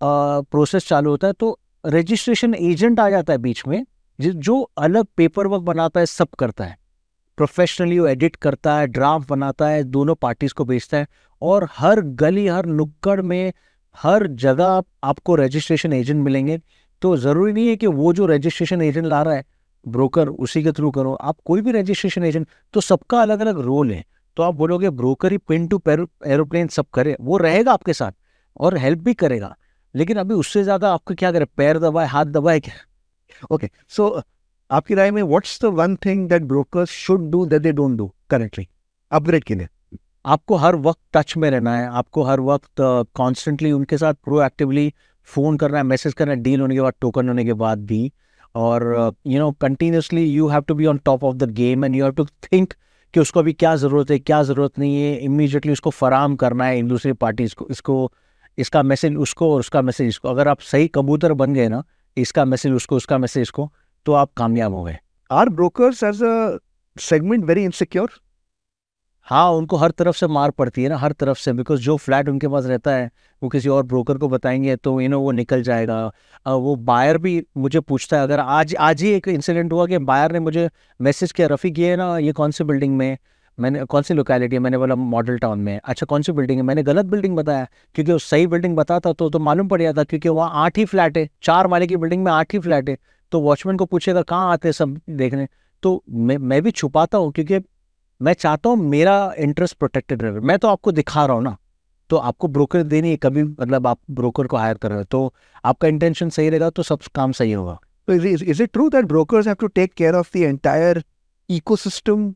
प्रोसेस चालू होता है तो रजिस्ट्रेशन एजेंट आ जाता है बीच में जो अलग पेपर वर्क बनाता है सब करता है प्रोफेशनली वो एडिट करता है ड्राफ्ट बनाता है दोनों पार्टीज को भेजता है और हर गली हर नुक्कड़ में हर जगह आप, आपको रजिस्ट्रेशन एजेंट मिलेंगे तो ज़रूरी नहीं है कि वो जो रजिस्ट्रेशन एजेंट ला रहा है ब्रोकर उसी के थ्रू करो आप कोई भी रजिस्ट्रेशन एजेंट तो सबका अलग अलग रोल है तो आप बोलोगे ब्रोकर ही पिन टू एरोप्लेन सब करे वो रहेगा आपके साथ और हेल्प भी करेगा लेकिन अभी उससे ज़्यादा आपको क्या करे पैर दबाए हाथ दबाए क्या ओके *laughs* सो आपकी राय में what's the one thing that brokers should do that they don't do currently upgrade के लिए आपको हर वक्त टच में रहना है आपको हर वक्त कॉन्स्टेंटली uh, उनके साथ प्रोएक्टिवली फ़ोन करना है मैसेज करना है डील होने के बाद टोकन होने के बाद भी और you know continuously you have to be on top of the game and you have to think कि उसको अभी क्या ज़रूरत है क्या ज़रूरत नहीं है इमीजिएटली उसको फराम करना है दूसरी पार्टीज़ को इसको इसका मैसेज उसको और उसका मैसेज इसको अगर आप सही कबूतर बन गए ना इसका मैसेज उसको उसका मैसेज को तो आप कामयाब हो गए are brokers as a segment very insecure हाँ उनको हर तरफ से मार पड़ती है ना हर तरफ से बिकॉज जो फ्लैट उनके पास रहता है वो किसी और ब्रोकर को बताएंगे तो यू नो वो निकल जाएगा वो बायर भी मुझे पूछता है अगर आज आज ही एक इंसिडेंट हुआ कि बायर ने मुझे मैसेज किया रफ़ी किया ना ये कौन सी बिल्डिंग में मैंने कौन सी लोकेलिटी है मैंने बोला मॉडल टाउन में अच्छा कौन सी बिल्डिंग है मैंने गलत बिल्डिंग बताया क्योंकि वो सही बिल्डिंग बताता तो तो मालूम पड़ जाता क्योंकि वहाँ आठ ही फ्लैट है चार माले की बिल्डिंग में आठ ही फ्लैट है तो वॉचमैन को पूछेगा कहाँ आते सब देखने तो मैं मैं भी छुपाता हूँ क्योंकि मैं चाहता हूँ मेरा इंटरेस्ट प्रोटेक्टेड रहे मैं तो आपको दिखा रहा हूँ ना तो आपको ब्रोकर देनी है कभी मतलब आप ब्रोकर को हायर कर रहे हो तो आपका इंटेंशन सही रहेगा तो सब काम सही होगा is it true that brokers have to take care of the entire ecosystem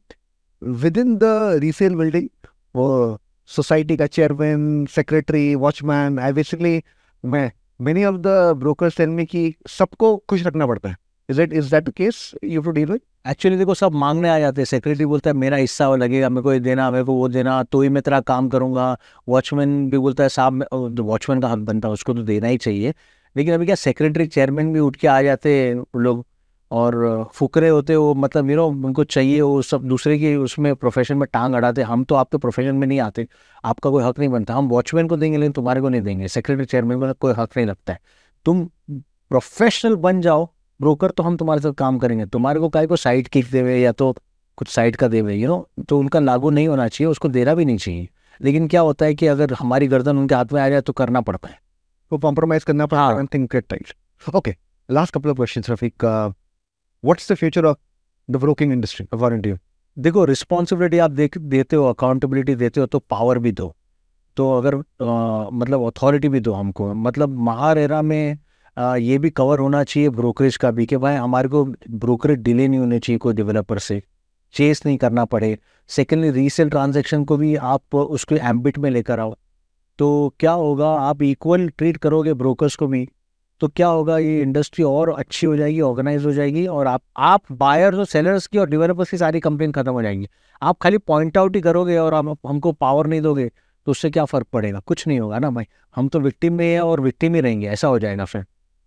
within the resale building वो सोसाइटी का chairman secretary watchman I basically मैं many of the brokers tell me कि सबको खुश रखना पड़ता है is it is that case you to deal with actually देखो सब मांगने आ जाते हैं सेक्रेटरी बोलता है मेरा हिस्सा वो लगेगा मेरे को ये देना मेरे को वो देना तो ही मैं तेरा काम करूंगा वॉचमैन भी बोलता है साहब वॉचमैन तो का हक बनता है उसको तो देना ही चाहिए लेकिन अभी क्या सेक्रेटरी चेयरमैन भी उठ के आ जाते हैं लोग और फुकरे होते वो मतलब यू नो उनको चाहिए वो सब दूसरे की उसमें प्रोफेशन में टांग अड़ाते हम तो आपके प्रोफेशन में नहीं आते आपका कोई हक नहीं बनता हम वॉचमैन को देंगे लेकिन तुम्हारे को नहीं देंगे सेक्रेटरी चेयरमैन को कोई हक नहीं लगता है तुम प्रोफेशनल बन जाओ ब्रोकर तो हम तुम्हारे साथ काम करेंगे तुम्हारे को कहीं को साइड किक देवे या तो कुछ साइड का देवे यू नो तो उनका लागू नहीं होना चाहिए उसको देना भी नहीं चाहिए लेकिन क्या होता है कि अगर हमारी गर्दन उनके हाथ में आ जाए तो करना पड़ता है वो तो कॉम्प्रोमाइज करना पड़ता है okay last couple of question Rafiq what's the future of the broking industry according to देखो रिस्पॉन्सिबिलिटी आप देख देते हो अकाउंटेबिलिटी देते हो तो पावर भी दो तो अगर आ, मतलब अथॉरिटी भी दो हमको मतलब महारेरा में आ, ये भी कवर होना चाहिए ब्रोकरेज का भी कि भाई हमारे को ब्रोकरेज डिले नहीं होने चाहिए कोई डेवलपर से चेस नहीं करना पड़े सेकेंडली रीसेल ट्रांजेक्शन को भी आप उसके एम्बिट में लेकर आओ तो क्या होगा आप इक्वल ट्रीट करोगे ब्रोकर्स को भी तो क्या होगा ये इंडस्ट्री और अच्छी हो जाएगी ऑर्गेनाइज हो जाएगी और आप आप बायर्स और सेलर्स की और डेवलपर्स की सारी कंप्लेन खत्म हो जाएंगी आप खाली पॉइंट आउट ही करोगे और हम हमको पावर नहीं दोगे तो उससे क्या फ़र्क पड़ेगा कुछ नहीं होगा ना भाई हम तो विक्टिम में है और विक्टिम ही रहेंगे ऐसा हो जाएगा फ्रेंड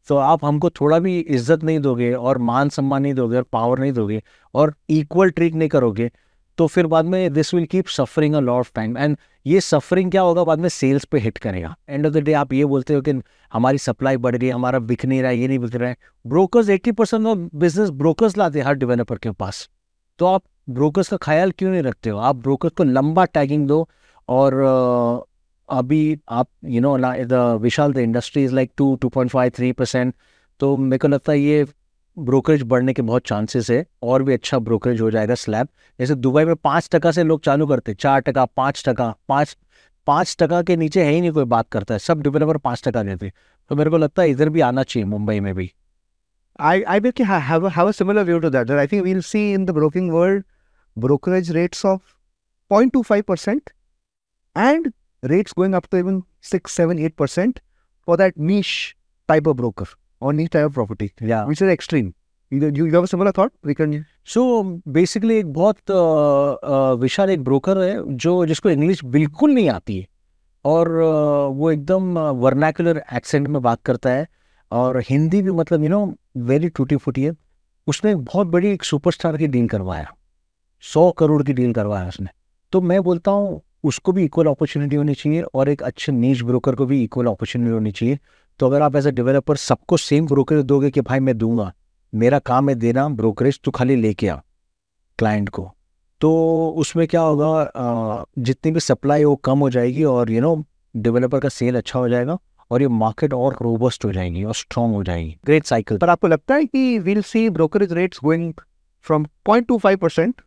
तो आप हमको थोड़ा भी इज्जत नहीं दोगे और मान सम्मान नहीं दोगे और पावर नहीं दोगे और इक्वल ट्रीट नहीं करोगे तो फिर बाद में this will keep suffering a lot of time and ये सफरिंग क्या होगा बाद में सेल्स पे हिट करेगा एंड ऑफ द डे आप ये बोलते हो कि हमारी सप्लाई बढ़ रही है हमारा बिक नहीं रहा है ये नहीं बिक रहा है brokers eighty percent of business brokers लाते हैं हर डेवलपर के पास तो आप ब्रोकर्स का ख्याल क्यों नहीं रखते हो आप ब्रोकर्स को लंबा टैगिंग दो और अभी आप यू नो ना Vishal the industry is like two two point five three percent तो मेरे को लगता है ये ब्रोकरेज बढ़ने के बहुत चांसेस है और भी अच्छा ब्रोकरेज हो जाएगा स्लैब जैसे दुबई में पाँच टका से लोग चालू करते हैं चार टका पाँच टका पाँच पाँच टका के नीचे है ही नहीं कोई बात करता है सब डेवलपर पाँच टका देते तो मेरे को लगता है इधर भी आना चाहिए मुंबई में भी I I will have similar view to that I think we'll see in the broking world brokerage rates of point two five percent and rates going up to even six seven eight percent for that niche type of broker on each type of property, yeah. which is extreme. You, you have a similar thought? We can... So um, basically एक बहुत uh, uh, विशाल एक broker है जो जिसको English बिल्कुल नहीं आती है और uh, वो एकदम वर्नैकुलर एक्सेंट में बात करता है और हिंदी भी मतलब यू नो वेरी टूटी फूटी है उसने बहुत बड़ी एक सुपरस्टार की डील करवाया सौ करोड़ की डील करवाया उसने तो मैं बोलता हूँ उसको भी इक्वल अपॉर्चुनिटी होनी चाहिए और एक अच्छे नीच ब्रोकर को भी इक्वल अपॉर्चुनिटी होनी चाहिए तो अगर आप एज ए डेवलपर सबको सेम ब्रोकरेज दोगे कि भाई मैं दूंगा मेरा काम है देना ब्रोकरेज तो खाली लेके आ क्लाइंट को तो उसमें क्या होगा जितनी भी सप्लाई वो कम हो जाएगी और यू नो डेवलपर का सेल अच्छा हो जाएगा और ये मार्केट और रोबस्ट हो जाएगी और स्ट्रांग हो जाएगी ग्रेट साइकिल पर आपको लगता है कि will see brokerage rates going from point two five percent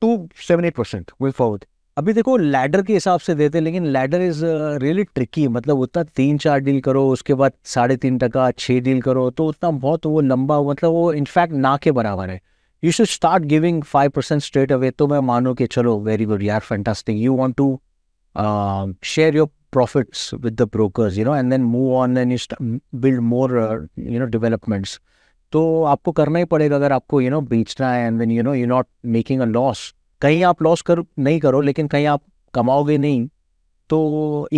to seven eight percent going forward अभी देखो लैडर के हिसाब से देते हैं लेकिन लैडर इज रियली ट्रिकी मतलब उतना तीन चार डील करो उसके बाद साढ़े तीन टका छः डील करो तो उतना बहुत वो लंबा मतलब वो इनफैक्ट ना के बराबर है you should start giving five percent straight away तो मैं मानो कि चलो वेरी गुड यार fantastic you want to share your profits with the broker you know and then move on and you build more you know developments तो आपको करना ही पड़ेगा अगर आपको यू नो बेचना है and then you know you not making a loss कहीं आप लॉस कर नहीं करो लेकिन कहीं आप कमाओगे नहीं तो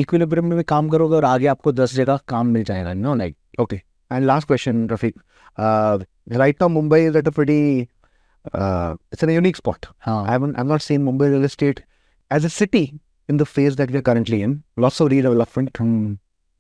इक्विलिब्रियम में भी काम करोगे और आगे आपको दस जगह काम मिल जाएगा no like okay and last question Rafiq right now Mumbai is at a pretty it's an unique spot I I not seen Mumbai real estate as a city in the phase that we are currently in lots of redevelopment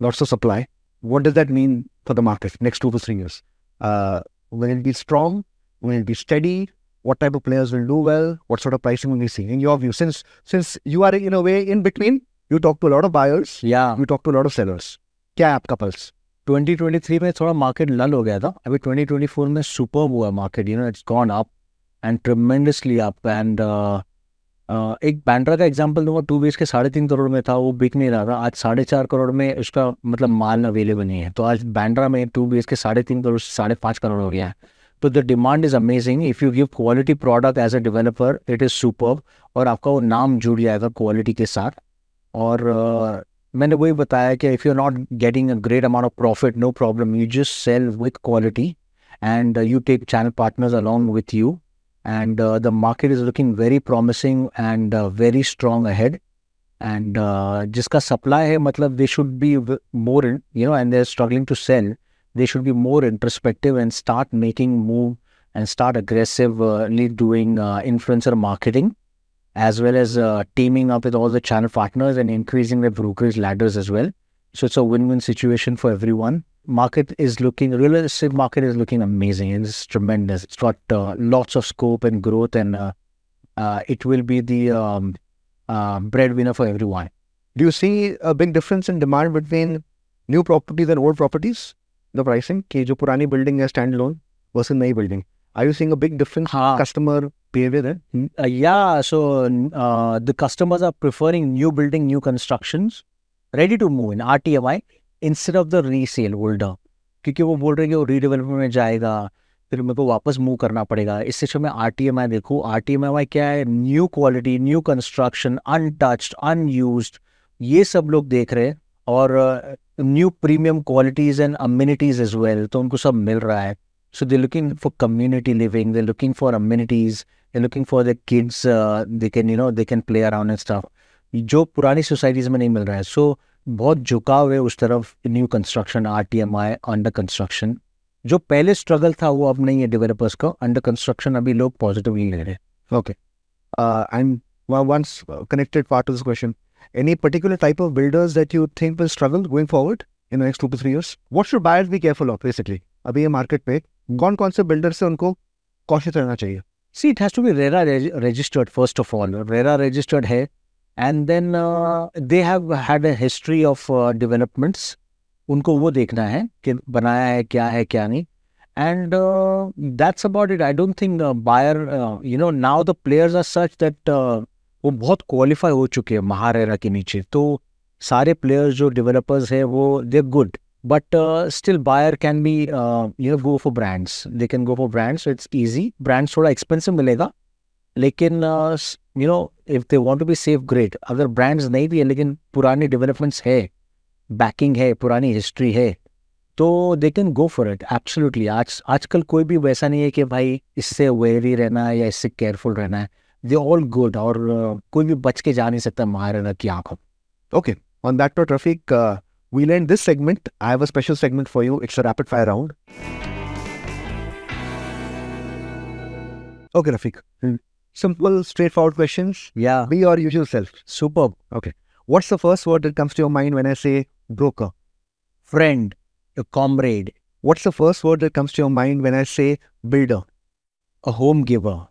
lots of supply what does that mean for the market next two two three years? Uh, it be strong strong? It be steady what type of players will do well, what sort of pricing will we see in your view? Since since you are in a way in between, you talk to a lot of buyers, yeah, you talk to a lot of sellers. क्या है आपका pulse 2023 में थोड़ा market लल हो गया था अभी 2024 में सुपर हुआ market you know it's gone up and tremendously up and एक बैंड्रा का एग्जांपल दूंगा टू बी के साढ़े तीन करोड़ में था वो बिक नहीं रहा था आज साढ़े चार करोड़ में उसका मतलब माल अवेलेबल नहीं है तो आज बैंड्रा में टू बी के साढ़े तीन करोड़ से साढ़े पाँच करोड़ हो गया है but the demand is amazing. If you give quality product as a developer, it is superb. और आपका वो नाम जुड़ जाएगा quality के साथ. और मैंने वही बताया if you're not getting a great amount of profit, no problem. You just sell with quality, and you take channel partners along with you. And uh, the market is looking very promising and uh, very strong ahead. And uh, supply है मतलब they should be more and they're struggling to sell they should be more introspective and start making move and start aggressively uh, doing uh, influencer marketing as well as uh, teaming up with all the channel partners and increasing their brokerage ladders as well. So it's a win-win situation for everyone. Market is looking, real estate market is looking amazing. It's tremendous. It's got uh, lots of scope and growth and uh, uh, it will be the um, breadwinner for everyone. Do you see a big difference in demand between new properties and old properties? The pricing कि जो पुरानी building है standalone versus नई building are you seeing a big difference huh. customer behavior there uh, yeah so uh, the customers are preferring new building new constructions ready to move in rtmi instead of the resale older क्योंकि वो बोल रहे हैं कि वो redevelopment में जाएगा फिर मेरे को वापस मूव करना पड़ेगा इस सिचुएशन में आर टी एम आई देखो आर टी एम आई क्या है new quality new construction untouched unused ये सब लोग देख रहे हैं और new premium qualities and amenities is well तो उनको सब मिल रहा है so they looking for community living they looking for amenities they looking for the kids they can you know they can play around and staff जो पुरानी societies में नहीं मिल रहा है सो so, बहुत झुकाव है उस तरफ new construction R T M I under construction जो पहले स्ट्रगल था वो अब नहीं है डेवलपर्स का अंडर कंस्ट्रक्शन अभी लोग पॉजिटिव ही ले रहे हैं okay and once connected part of this question Any particular type of builders that you think will struggle going forward in the next two to three years? What should buyers be careful of basically? अभी ये market पे कौन कौन से builders से उनको cautious रहना चाहिए? See, it has to be RERA registered first of all. RERA registered है and then uh, they have had a history of uh, developments. उनको वो देखना है कि बनाया है क्या है क्या नहीं and uh, that's about it. I don't think uh, buyer, uh, you know, now the players are such that वो बहुत क्वालिफाई हो चुके हैं महारेरा के नीचे तो सारे प्लेयर्स जो डेवलपर्स हैं वो they good but still buyer can be you know go for brands they can go for brands it's easy brands थोड़ा एक्सपेंसिव मिलेगा लेकिन you know if they want to be safe great अगर brands नहीं भी है लेकिन पुरानी developments है बैकिंग है पुरानी हिस्ट्री है तो they can go for it absolutely आज आजकल कोई भी वैसा नहीं है कि भाई इससे वेरी रहना है या इससे केयरफुल रहना है दे ऑल गुड और कोई भी बच के जा नहीं सकता महाराणा की आंखों okay on that note Rafiq we land this segment I have a special segment for you it's rapid fire round okay Rafiq simple straightforward question या be your usual self super okay what's the first word that comes to your mind when I say broker friend a comrade what's the first word it comes to your mind when I say builder a home giver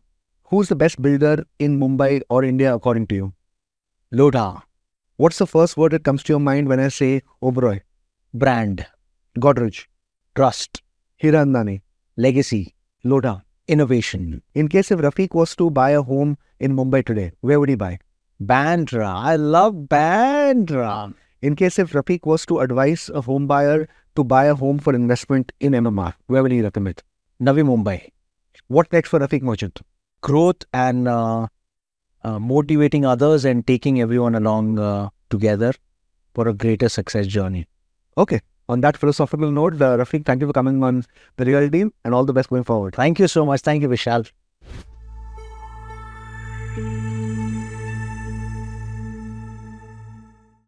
Who's the best builder in Mumbai or India according to you? Lodha. What's the first word that comes to your mind when I say Oberoi? Brand. Godrej. Trust. Hiranani. Legacy. Lodha. Innovation. In case if Rafiq was to buy a home in Mumbai today, where would he buy? Bandra. I love Bandra. In case if Rafiq was to advise a home buyer to buy a home for investment in MMR, where will he recommend? Navi Mumbai. What next for Rafiq Merchant? growth and uh, uh, motivating others and taking everyone along uh, together for a greater success journey. Okay. On that philosophical note, uh, Rafiq, thank you for coming on the Real Team and all the best going forward. Thank you so much. Thank you, Vishal.